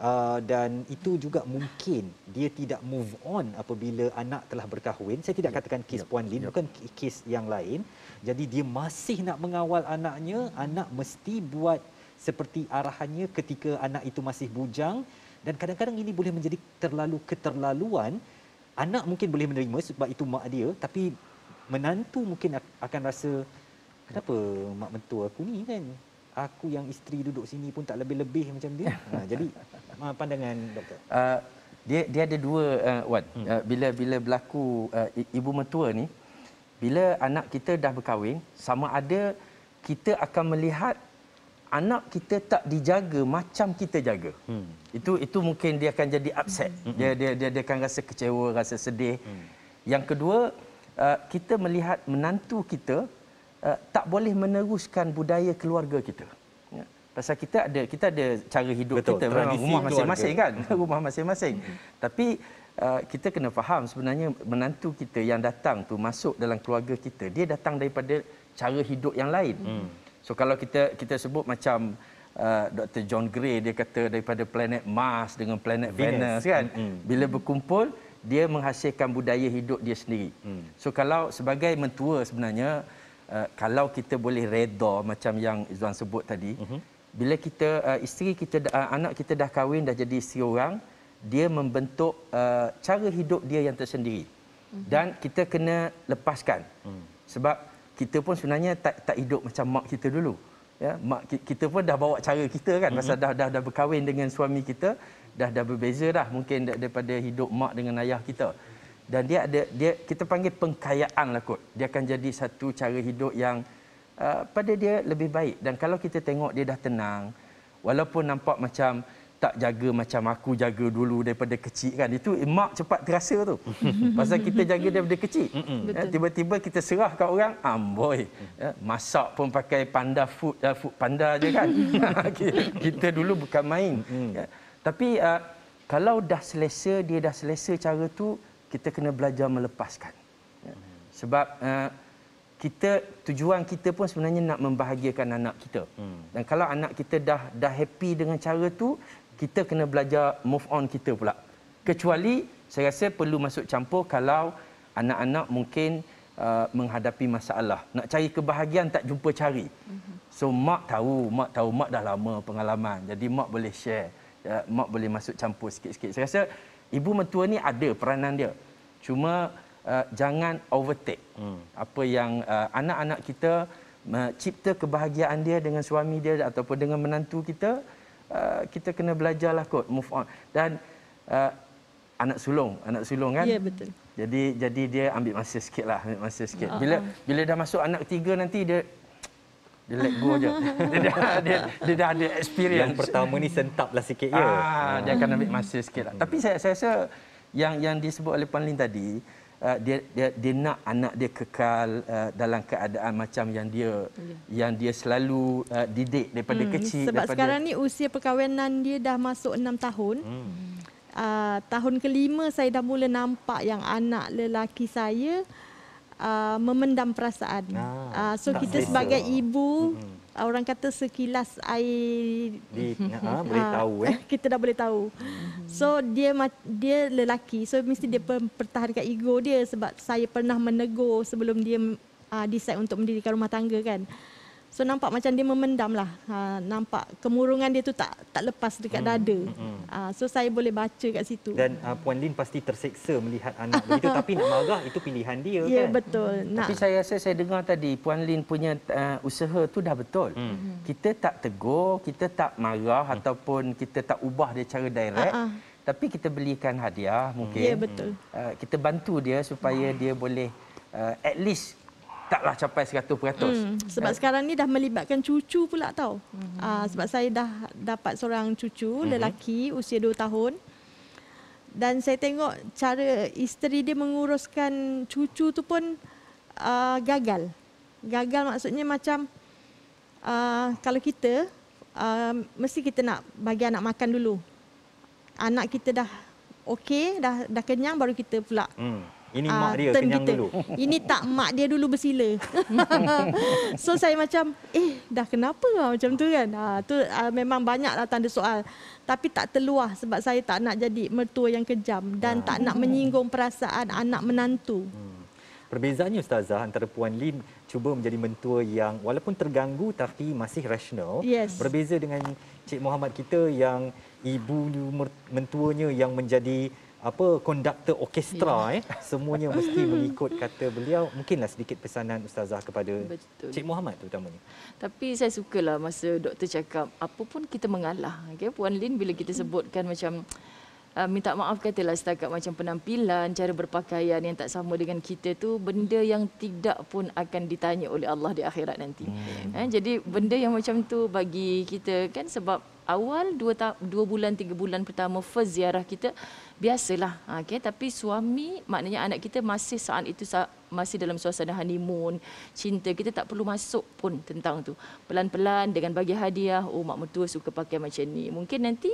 Uh, dan itu juga mungkin dia tidak move on apabila anak telah berkahwin saya tidak ya. katakan kes yep. Ya. puan lin yep. Ya. bukan kes yang lain jadi dia masih nak mengawal anaknya anak mesti buat seperti arahannya ketika anak itu masih bujang dan kadang-kadang ini boleh menjadi terlalu keterlaluan anak mungkin boleh menerima sebab itu mak dia tapi menantu mungkin akan rasa kenapa mak mentua aku ni kan aku yang isteri duduk sini pun tak lebih-lebih macam dia ha, jadi pandangan doktor uh, dia dia ada dua uh, wan hmm. uh, bila bila berlaku uh, ibu mentua ni bila anak kita dah berkahwin sama ada kita akan melihat anak kita tak dijaga macam kita jaga. Hmm. Itu itu mungkin dia akan jadi upset. Hmm. Dia, dia dia dia akan rasa kecewa, rasa sedih. Hmm. Yang kedua, uh, kita melihat menantu kita uh, tak boleh meneruskan budaya keluarga kita. Ya. Pasal kita ada kita ada cara hidup Betul, kita rumah masing-masing kan, hmm. rumah masing-masing. Hmm. Tapi Uh, kita kena faham sebenarnya menantu kita yang datang tu masuk dalam keluarga kita dia datang daripada cara hidup yang lain. Hmm. So kalau kita kita sebut macam uh, Dr. John Gray dia kata daripada planet Mars dengan planet Venus, Venus kan mm-hmm. bila berkumpul dia menghasilkan budaya hidup dia sendiri. Mm. So kalau sebagai mentua sebenarnya uh, kalau kita boleh reda macam yang Izwan sebut tadi mm-hmm. bila kita uh, isteri kita uh, anak kita dah kahwin dah jadi isteri orang dia membentuk uh, cara hidup dia yang tersendiri. Mm-hmm. Dan kita kena lepaskan. Mm. Sebab kita pun sebenarnya tak tak hidup macam mak kita dulu ya mak kita pun dah bawa cara kita kan masa mm-hmm. dah dah dah berkahwin dengan suami kita dah dah berbeza dah mungkin daripada hidup mak dengan ayah kita dan dia ada dia kita panggil pengkayaan lah kot dia akan jadi satu cara hidup yang uh, pada dia lebih baik dan kalau kita tengok dia dah tenang walaupun nampak macam tak jaga macam aku jaga dulu daripada kecil kan itu mak cepat terasa tu pasal kita jaga daripada kecil ya, tiba-tiba kita serah kat orang amboi ah, ya, masak pun pakai panda food uh, food panda je kan ah, kita dulu bukan main mm. ya, tapi uh, kalau dah selesa dia dah selesa cara tu kita kena belajar melepaskan ya, sebab uh, kita tujuan kita pun sebenarnya nak membahagiakan anak kita. Hmm. Dan kalau anak kita dah dah happy dengan cara tu, kita kena belajar move on kita pula. Kecuali saya rasa perlu masuk campur kalau anak-anak mungkin uh, menghadapi masalah. Nak cari kebahagiaan tak jumpa cari. So mak tahu, mak tahu mak dah lama pengalaman. Jadi mak boleh share, uh, mak boleh masuk campur sikit-sikit. Saya rasa ibu mertua ni ada peranan dia. Cuma uh, jangan overtake. Hmm. Apa yang uh, anak-anak kita uh, cipta kebahagiaan dia dengan suami dia ataupun dengan menantu kita, Uh, kita kena belajarlah kot move on dan uh, anak sulung anak sulung kan ya yeah, betul jadi jadi dia ambil masa sikitlah ambil masa sikit uh bila ah. bila dah masuk anak ketiga nanti dia dia let go je. dia, dah, dia, dia dah ada experience. Yang pertama ni sentaplah sikit ya. Ah, ah. dia akan ah. ambil masa sikitlah. Hmm. Tapi saya saya rasa yang yang disebut oleh Panlin tadi, Uh, dia, dia dia nak anak dia kekal uh, dalam keadaan macam yang dia yeah. yang dia selalu uh, didik daripada hmm. kecil sebab daripada... sekarang ni usia perkahwinan dia dah masuk enam tahun hmm. uh, tahun kelima saya dah mula nampak yang anak lelaki saya uh, memendam perasaan ah. uh, so tak kita betul. sebagai ibu hmm orang kata sekilas air Di, ha, ha, boleh ha, tahu eh kita dah boleh tahu mhm. so dia dia lelaki so mesti dia pertahankan ego dia sebab saya pernah menegur sebelum dia uh, decide untuk mendirikan rumah tangga kan So nampak macam dia memendam lah. Ha, nampak kemurungan dia tu tak tak lepas dekat hmm. dada. Hmm. Ha, so saya boleh baca kat situ. Dan uh, Puan Lin pasti terseksa melihat anak begitu. Tapi nak marah itu pilihan dia ya, kan? Ya betul. Hmm. Tapi saya rasa saya dengar tadi Puan Lin punya uh, usaha tu dah betul. Hmm. hmm. Kita tak tegur, kita tak marah hmm. ataupun kita tak ubah dia cara direct. Uh-uh. Tapi kita belikan hadiah mungkin. Ya betul. Uh, kita bantu dia supaya hmm. dia boleh uh, at least taklah capai 100%. Hmm, sebab eh. sekarang ni dah melibatkan cucu pula tau. Hmm. Uh, sebab saya dah dapat seorang cucu hmm. lelaki usia 2 tahun. Dan saya tengok cara isteri dia menguruskan cucu tu pun uh, gagal. Gagal maksudnya macam uh, kalau kita uh, mesti kita nak bagi anak makan dulu. Anak kita dah okey, dah dah kenyang baru kita pula. Hmm. Ini ah, mak dia kenyang kita. dulu. Ini tak mak dia dulu bersila. so saya macam eh dah kenapa lah macam tu kan. Ha, tu uh, memang banyaklah tanda soal. Tapi tak terluah sebab saya tak nak jadi mertua yang kejam dan ha. tak nak menyinggung perasaan anak menantu. Hmm. Perbezaannya ustazah antara puan Lin cuba menjadi mentua yang walaupun terganggu tapi masih rasional yes. berbeza dengan cik Muhammad kita yang ibu mentuanya yang menjadi apa konduktor orkestra yeah. eh semuanya mesti mengikut kata beliau mungkinlah sedikit pesanan ustazah kepada Betul. cik Muhammad terutamanya tapi saya sukalah masa doktor cakap apa pun kita mengalah okey puan lin bila kita sebutkan hmm. macam ah, minta maaf katalah setakat macam penampilan cara berpakaian yang tak sama dengan kita tu benda yang tidak pun akan ditanya oleh Allah di akhirat nanti hmm. eh, jadi benda yang macam tu bagi kita kan sebab awal 2 2 bulan 3 bulan pertama first ziarah kita biasalah ha, okey tapi suami maknanya anak kita masih saat itu saat, masih dalam suasana honeymoon cinta kita tak perlu masuk pun tentang tu pelan-pelan dengan bagi hadiah oh mak mertua suka pakai macam ni mungkin nanti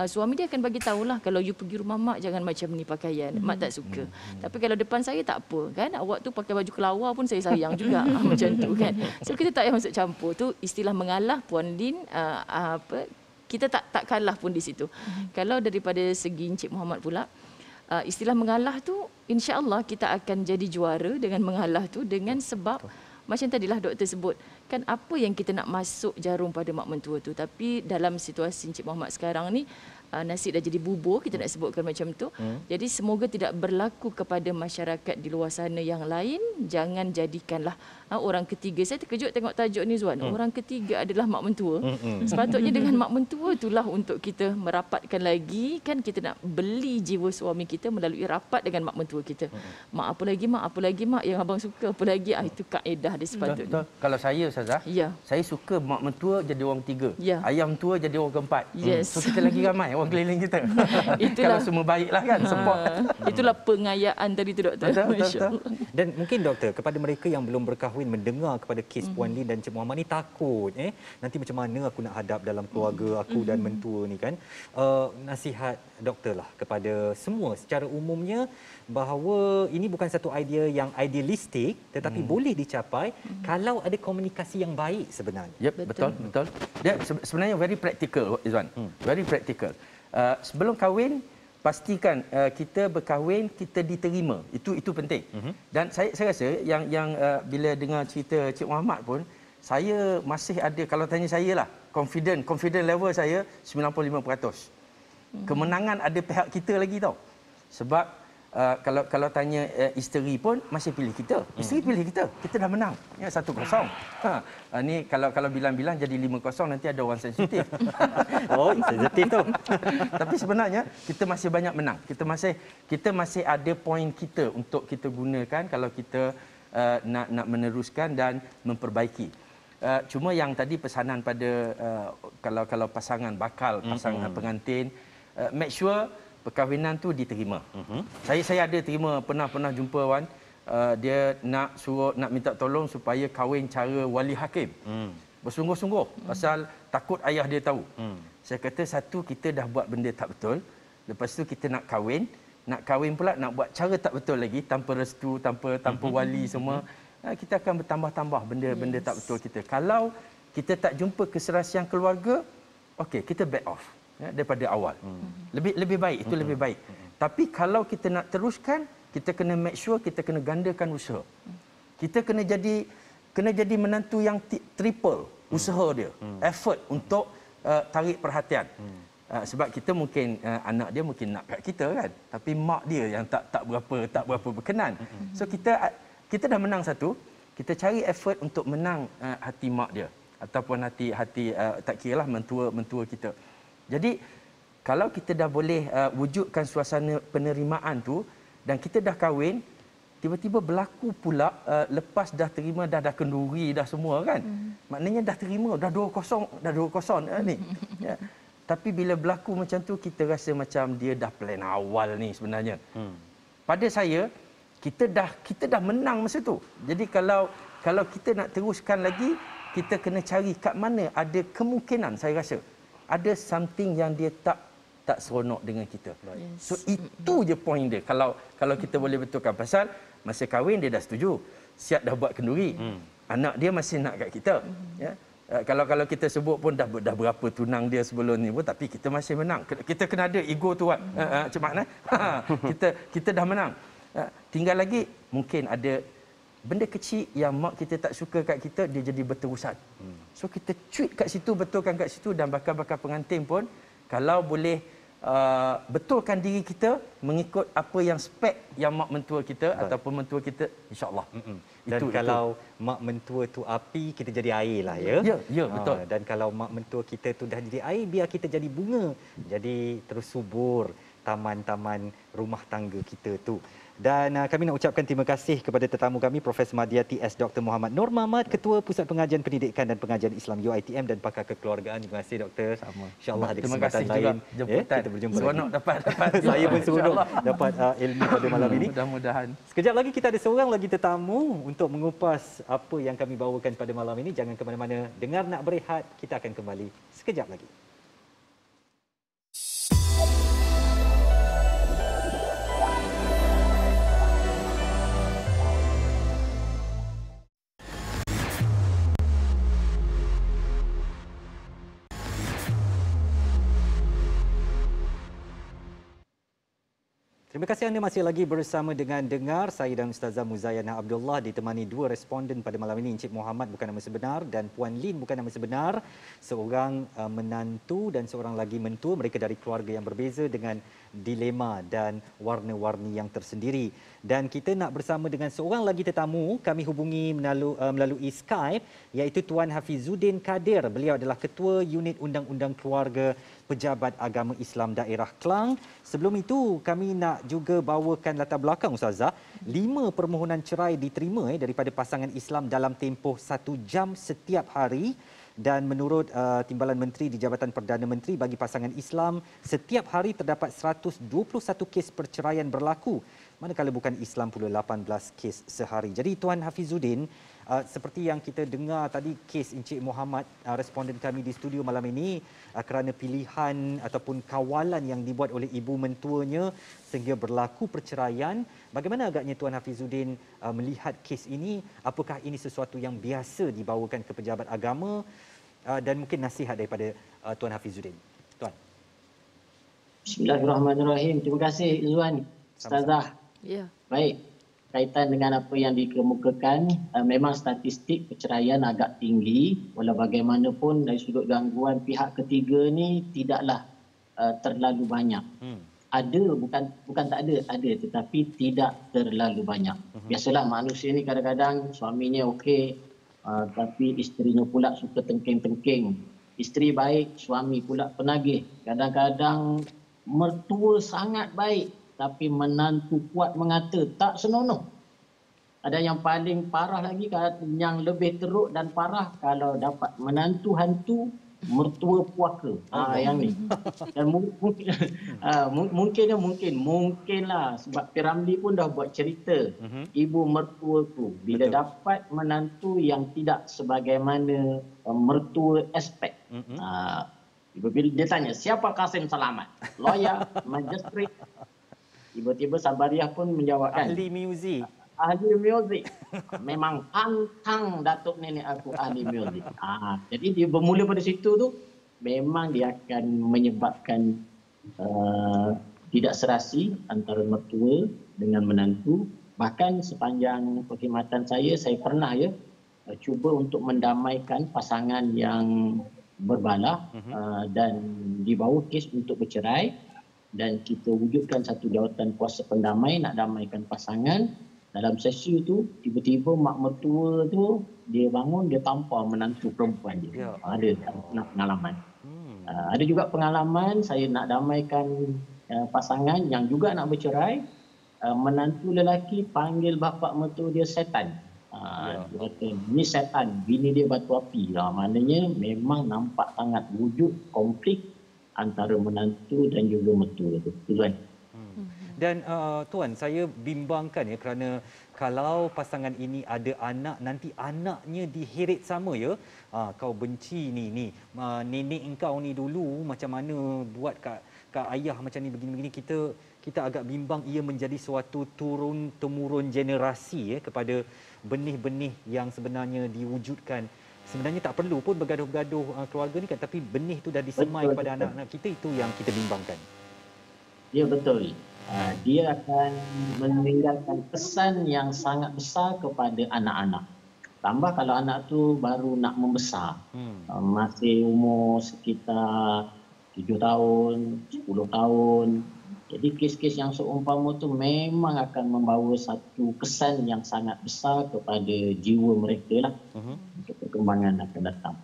uh, suami dia akan bagi tahulah kalau you pergi rumah mak jangan macam ni pakaian mak tak suka hmm. tapi kalau depan saya tak apa kan awak tu pakai baju kelawa pun saya sayang juga ha, macam tu kan so kita tak payah masuk campur tu istilah mengalah puan din uh, apa kita tak tak kalah pun di situ. Hmm. Kalau daripada segi Encik Muhammad pula, uh, istilah mengalah tu insya-Allah kita akan jadi juara dengan mengalah tu dengan sebab Betul. macam tadilah doktor sebut, kan apa yang kita nak masuk jarum pada mak mentua tu. Tapi dalam situasi Encik Muhammad sekarang ni uh, nasi dah jadi bubur, kita hmm. nak sebutkan macam tu. Hmm. Jadi semoga tidak berlaku kepada masyarakat di luar sana yang lain, jangan jadikanlah Ha, orang ketiga. Saya terkejut tengok tajuk ni Zuan. Hmm. Orang ketiga adalah mak mentua. Hmm, hmm. Sepatutnya dengan mak mentua itulah untuk kita merapatkan lagi. Kan kita nak beli jiwa suami kita melalui rapat dengan mak mentua kita. Hmm. hmm. Mak apa lagi mak? Apa lagi mak yang abang suka? Apa lagi? Ah, itu kaedah dia sepatutnya. Betul. Kalau saya Ustazah, ya. saya suka mak mentua jadi orang ketiga. Ya. Ayah mentua jadi orang keempat. Yes. Hmm. So kita lagi ramai orang keliling kita. Itulah. Kalau semua baiklah kan. Ha, support. Ha. Itulah pengayaan tadi tu doktor. Betul, betul, betul. Dan mungkin doktor kepada mereka yang belum berkahwin kahwin mendengar kepada kes mm-hmm. Puan mhm. Lin dan Cik Muhammad ni takut eh nanti macam mana aku nak hadap dalam keluarga mhm. aku mm-hmm. dan mhm. mentua ni kan uh, nasihat doktor lah kepada semua secara umumnya bahawa ini bukan satu idea yang idealistik tetapi mm. boleh dicapai mm. kalau ada komunikasi yang baik sebenarnya yep, betul betul dia sebenarnya very practical Izwan mm. very practical uh, sebelum kahwin pastikan uh, kita berkahwin kita diterima itu itu penting uh-huh. dan saya saya rasa yang yang uh, bila dengar cerita cik Muhammad pun saya masih ada kalau tanya saya lah confident confident level saya 95% uh-huh. Hmm. kemenangan ada pihak kita lagi tau sebab uh, kalau kalau tanya uh, isteri pun masih pilih kita. Isteri hmm. pilih kita. Kita dah menang. Ya 1-0. Ha. Uh, ni kalau kalau bilang-bilang jadi 5-0 nanti ada orang sensitif. oh, sensitif tu. Tapi sebenarnya kita masih banyak menang. Kita masih kita masih ada poin kita untuk kita gunakan kalau kita uh, nak nak meneruskan dan memperbaiki Uh, cuma yang tadi pesanan pada uh, kalau kalau pasangan bakal pasangan hmm pengantin uh, make sure perkahwinan tu diterima. Uh-huh. Saya saya ada terima pernah-pernah jumpa Wan uh, dia nak suruh nak minta tolong supaya kahwin cara wali hakim. Hmm. Bersungguh-sungguh hmm. pasal takut ayah dia tahu. Hmm. Saya kata satu kita dah buat benda tak betul, lepas tu kita nak kahwin, nak kahwin pula nak buat cara tak betul lagi tanpa restu, tanpa tanpa hmm. wali semua. Hmm. Kita akan bertambah-tambah benda-benda yes. tak betul kita. Kalau kita tak jumpa keserasian keluarga, okey kita back off ya, daripada awal. Hmm. Lebih lebih baik itu hmm. lebih baik. Hmm. Tapi kalau kita nak teruskan, kita kena make sure kita kena gandakan usaha. Hmm. Kita kena jadi kena jadi menantu yang triple hmm. usaha dia, hmm. effort untuk uh, tarik perhatian. Hmm. Uh, sebab kita mungkin uh, anak dia mungkin nak kat kita kan tapi mak dia yang tak tak berapa tak berapa berkenan hmm. Hmm. so kita uh, kita dah menang satu kita cari effort untuk menang hati mak dia ataupun hati hati tak kira lah mentua mentua kita jadi kalau kita dah boleh uh, wujudkan suasana penerimaan tu dan kita dah kahwin tiba-tiba berlaku pula uh, lepas dah terima dah dah kenduri dah semua kan mm-hmm. maknanya dah terima dah 20 dah 20 uh, eh, ni ya tapi bila berlaku macam tu kita rasa macam dia dah plan awal ni sebenarnya mm. pada saya kita dah kita dah menang masa tu jadi kalau kalau kita nak teruskan lagi kita kena cari kat mana ada kemungkinan saya rasa ada something yang dia tak tak seronok dengan kita. Yes. So itu je point dia. Kalau kalau kita boleh betulkan pasal masa kahwin dia dah setuju. Siap dah buat kenduri. Hmm. Anak dia masih nak kat kita. Hmm. Ya. Uh, kalau kalau kita sebut pun dah dah berapa tunang dia sebelum ni pun tapi kita masih menang. Kita kena ada ego tu kan. Hmm. Uh, kita kita dah menang. Uh, tinggal lagi mungkin ada benda kecil yang mak kita tak suka kat kita dia jadi berterusan. Hmm. So kita tweet kat situ betulkan kat situ dan bakar-bakar pengantin pun kalau boleh uh, betulkan diri kita mengikut apa yang spek yang mak mentua kita Baik. ataupun mentua kita insyaallah. Hmm, hmm. Dan itu, kalau itu. mak mentua tu api kita jadi air lah ya. Ya, ya ah, betul. dan kalau mak mentua kita tu dah jadi air biar kita jadi bunga jadi terus subur taman-taman rumah tangga kita tu. Dan uh, kami nak ucapkan terima kasih kepada tetamu kami Profesor Madiati S Dr Muhammad Nur Mahmud Ketua Pusat Pengajian Pendidikan dan Pengajian Islam UiTM dan pakar kekeluargaan. Terima kasih doktor. Sama. allah ada terima kesempatan kasih lain. Juga yeah, kita berjumpa. Seronok dapat dapat saya pun seronok dapat uh, ilmu pada malam ini. Mudah-mudahan. Sekejap lagi kita ada seorang lagi tetamu untuk mengupas apa yang kami bawakan pada malam ini. Jangan ke mana-mana. Dengar nak berehat, kita akan kembali sekejap lagi. Terima kasih anda masih lagi bersama dengan Dengar. Saya dan Ustazah Muzayana Abdullah ditemani dua responden pada malam ini. Encik Muhammad bukan nama sebenar dan Puan Lin bukan nama sebenar. Seorang uh, menantu dan seorang lagi mentua. Mereka dari keluarga yang berbeza dengan dilema dan warna-warni yang tersendiri. Dan kita nak bersama dengan seorang lagi tetamu kami hubungi eh, melalui, Skype iaitu Tuan Hafizuddin Kadir. Beliau adalah Ketua Unit Undang-Undang Keluarga Pejabat Agama Islam Daerah Kelang. Sebelum itu kami nak juga bawakan latar belakang Ustazah. Lima permohonan cerai diterima eh, daripada pasangan Islam dalam tempoh satu jam setiap hari dan menurut uh, timbalan menteri di Jabatan Perdana Menteri bagi pasangan Islam setiap hari terdapat 121 kes perceraian berlaku manakala bukan Islam pula 18 kes sehari. Jadi Tuan Hafizuddin, uh, seperti yang kita dengar tadi kes Encik Muhammad uh, ah, responden kami di studio malam ini uh, kerana pilihan ataupun kawalan yang dibuat oleh ibu mentuanya sehingga berlaku perceraian bagaimana agaknya Tuan Hafizuddin uh, melihat kes ini apakah ini sesuatu yang biasa dibawakan ke pejabat agama uh, dan mungkin nasihat daripada uh, Tuan Hafizuddin Tuan Bismillahirrahmanirrahim terima kasih Zuan. Ustazah ya baik kaitan dengan apa yang dikemukakan uh, memang statistik perceraian agak tinggi walau bagaimanapun dari sudut gangguan pihak ketiga ni tidaklah uh, terlalu banyak. Hmm. Ada bukan bukan tak ada, ada tetapi tidak terlalu banyak. Uh-huh. Biasalah manusia ni kadang-kadang suaminya okey uh, tapi isterinya pula suka tengking-tengking. Isteri baik, suami pula penagih. Kadang-kadang mertua sangat baik tapi menantu kuat mengata tak senonoh. Ada yang paling parah lagi, yang lebih teruk dan parah kalau dapat menantu hantu mertua puaka. Ah ha, oh. yang ni. Dan ah, mungkin mungkin mungkin mungkinlah sebab Piramli pun dah buat cerita mhm. ibu mertua tu bila Betul. dapat menantu yang tidak sebagaimana eh, mertua expect. Mhm. Ah ibu bila dia tanya siapa Kasim Salamat? Lawyer, magistrate tiba-tiba Sabariah pun menjawab kan? ahli muzik ahli muzik memang pantang datuk nenek aku ahli muzik ah jadi dia bermula pada situ tu memang dia akan menyebabkan uh, tidak serasi antara mertua dengan menantu bahkan sepanjang perkhidmatan saya saya pernah ya uh, cuba untuk mendamaikan pasangan yang berbalah mhm. uh, dan dibawa kes untuk bercerai dan kita wujudkan satu jawatan kuasa pendamai nak damaikan pasangan dalam sesi itu tiba-tiba mak mertua tu dia bangun dia tampar menantu perempuan dia yeah. Ya. ada nak pengalaman hmm. uh, ada juga pengalaman saya nak damaikan uh, pasangan yang juga nak bercerai uh, menantu lelaki panggil bapa mertua dia setan Ha, yeah. Ya. kata, ni setan, bini dia batu api lah. Maknanya memang nampak sangat wujud konflik antara menantu dan juga mertua itu, tuan hmm. dan uh, tuan saya bimbangkan ya kerana kalau pasangan ini ada anak nanti anaknya diheret sama ya uh, kau benci ni ni uh, nenek engkau ni dulu macam mana buat kat kak ayah macam ni begini-begini kita kita agak bimbang ia menjadi suatu turun temurun generasi ya kepada benih-benih yang sebenarnya diwujudkan sebenarnya tak perlu pun bergaduh-gaduh ah, keluarga ni kan tapi benih tu dah disemai kepada anak-anak kita itu yang kita bimbangkan. Ya betul. Ah, dia akan meninggalkan pesan yang sangat besar kepada anak-anak. Tambah kalau anak tu baru nak membesar. Hmm. Ah, masih umur sekitar 7 tahun, 10 tahun. Jadi kes-kes yang seumpama tu memang akan membawa satu kesan yang sangat besar kepada jiwa mereka lah. Uh-huh perkembangan akan datang.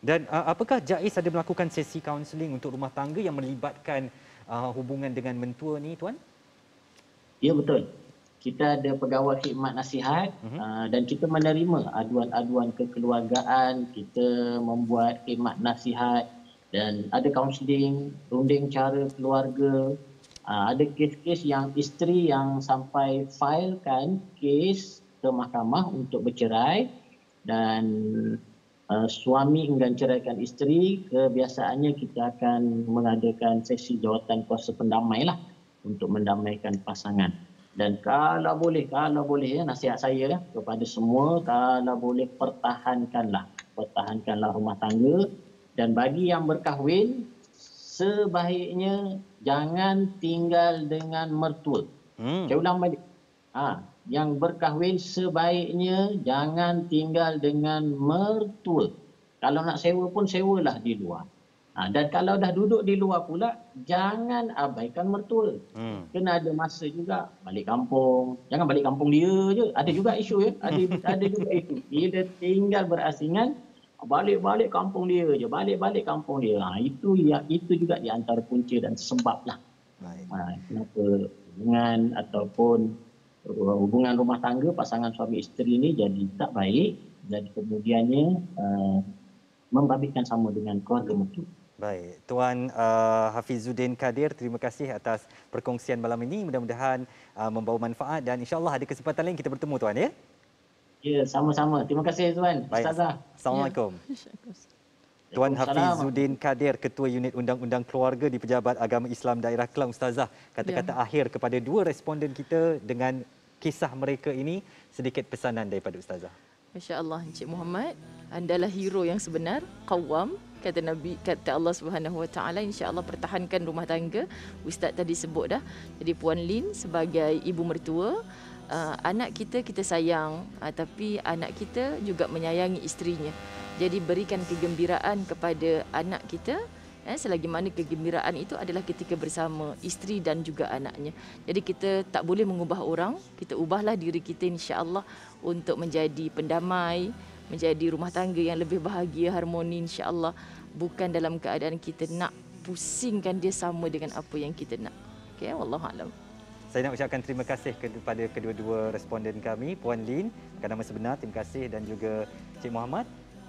Dan uh, apakah Jais ada melakukan sesi kaunseling untuk rumah tangga yang melibatkan uh, hubungan dengan mentua ni tuan? Ya betul. Kita ada pegawai khidmat nasihat uh-huh. uh, dan kita menerima aduan-aduan kekeluargaan, kita membuat khidmat nasihat dan ada kaunseling, runding cara keluarga. Uh, ada kes-kes yang isteri yang sampai failkan kes ke mahkamah untuk bercerai dan uh, suami enggan ceraikan isteri kebiasaannya kita akan mengadakan sesi jawatan kuasa pendamai lah untuk mendamaikan pasangan dan kalau boleh kalau boleh ya nasihat saya ya, kepada semua kalau boleh pertahankanlah pertahankanlah rumah tangga dan bagi yang berkahwin sebaiknya jangan tinggal dengan mertua. Hmm. Saya ulang balik. Ha, yang berkahwin sebaiknya jangan tinggal dengan mertua. Kalau nak sewa pun sewalah di luar. Ha, dan kalau dah duduk di luar pula, jangan abaikan mertua. Hmm. Kena ada masa juga balik kampung. Jangan balik kampung dia je. Ada juga isu ya. Ada, ada juga isu. Bila tinggal berasingan, balik-balik kampung dia je. Balik-balik kampung dia. Ha, itu ya, itu juga di antara punca dan sebab lah. Baik. Ha, kenapa hubungan ataupun hubungan rumah tangga pasangan suami isteri ini jadi tak baik jadi kemudiannya uh, membabitkan sama dengan keluarga mutu. Baik, Tuan uh, eh, Hafizuddin Kadir, terima kasih atas perkongsian malam ini. Mudah-mudahan uh, membawa manfaat dan insyaallah allah ada kesempatan lain kita bertemu Tuan ya. Ya, sama-sama. Terima kasih Tuan. Baik. Ustazah. Assalamualaikum. Ya. Tuan Hafizuddin Kadir, Ketua Unit Undang-Undang Keluarga di Pejabat Agama Islam Daerah Kelang Ustazah, kata-kata ya. akhir kepada dua responden kita dengan kisah mereka ini, sedikit pesanan daripada Ustazah. Masya-Allah Encik Muhammad, anda andalah hero yang sebenar, qawwam kata Nabi kata Allah Subhanahu Wa Taala insya-Allah pertahankan rumah tangga. Ustaz tadi sebut dah. Jadi Puan Lin sebagai ibu mertua uh, anak kita kita sayang uh, tapi anak kita juga menyayangi istrinya jadi berikan kegembiraan kepada anak kita eh, selagi mana kegembiraan itu adalah ketika bersama isteri dan juga anaknya. Jadi kita tak boleh mengubah orang, kita ubahlah diri kita insya-Allah untuk menjadi pendamai, menjadi rumah tangga yang lebih bahagia, harmoni insya-Allah bukan dalam keadaan kita nak pusingkan dia sama dengan apa yang kita nak. Okay, wallahu alam. Saya nak ucapkan terima kasih kepada kedua-dua responden kami, Puan Lin, kerana nama sebenar, terima kasih dan juga Cik Muhammad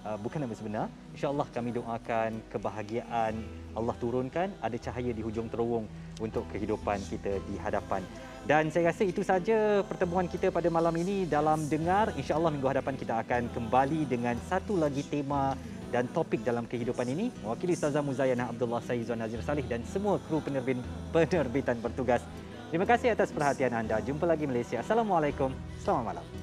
uh, bukan nama sebenar. InsyaAllah kami doakan kebahagiaan Allah turunkan. Ada cahaya di hujung terowong untuk kehidupan kita di hadapan. Dan saya rasa itu saja pertemuan kita pada malam ini. Dalam dengar, insyaAllah minggu hadapan kita akan kembali dengan satu lagi tema dan topik dalam kehidupan ini. Mewakili Ustazah Muzayana Abdullah Saizwan Nazir Salih dan semua kru penerbin penerbitan bertugas. Terima kasih atas perhatian anda. Jumpa lagi Malaysia. Assalamualaikum. Selamat malam.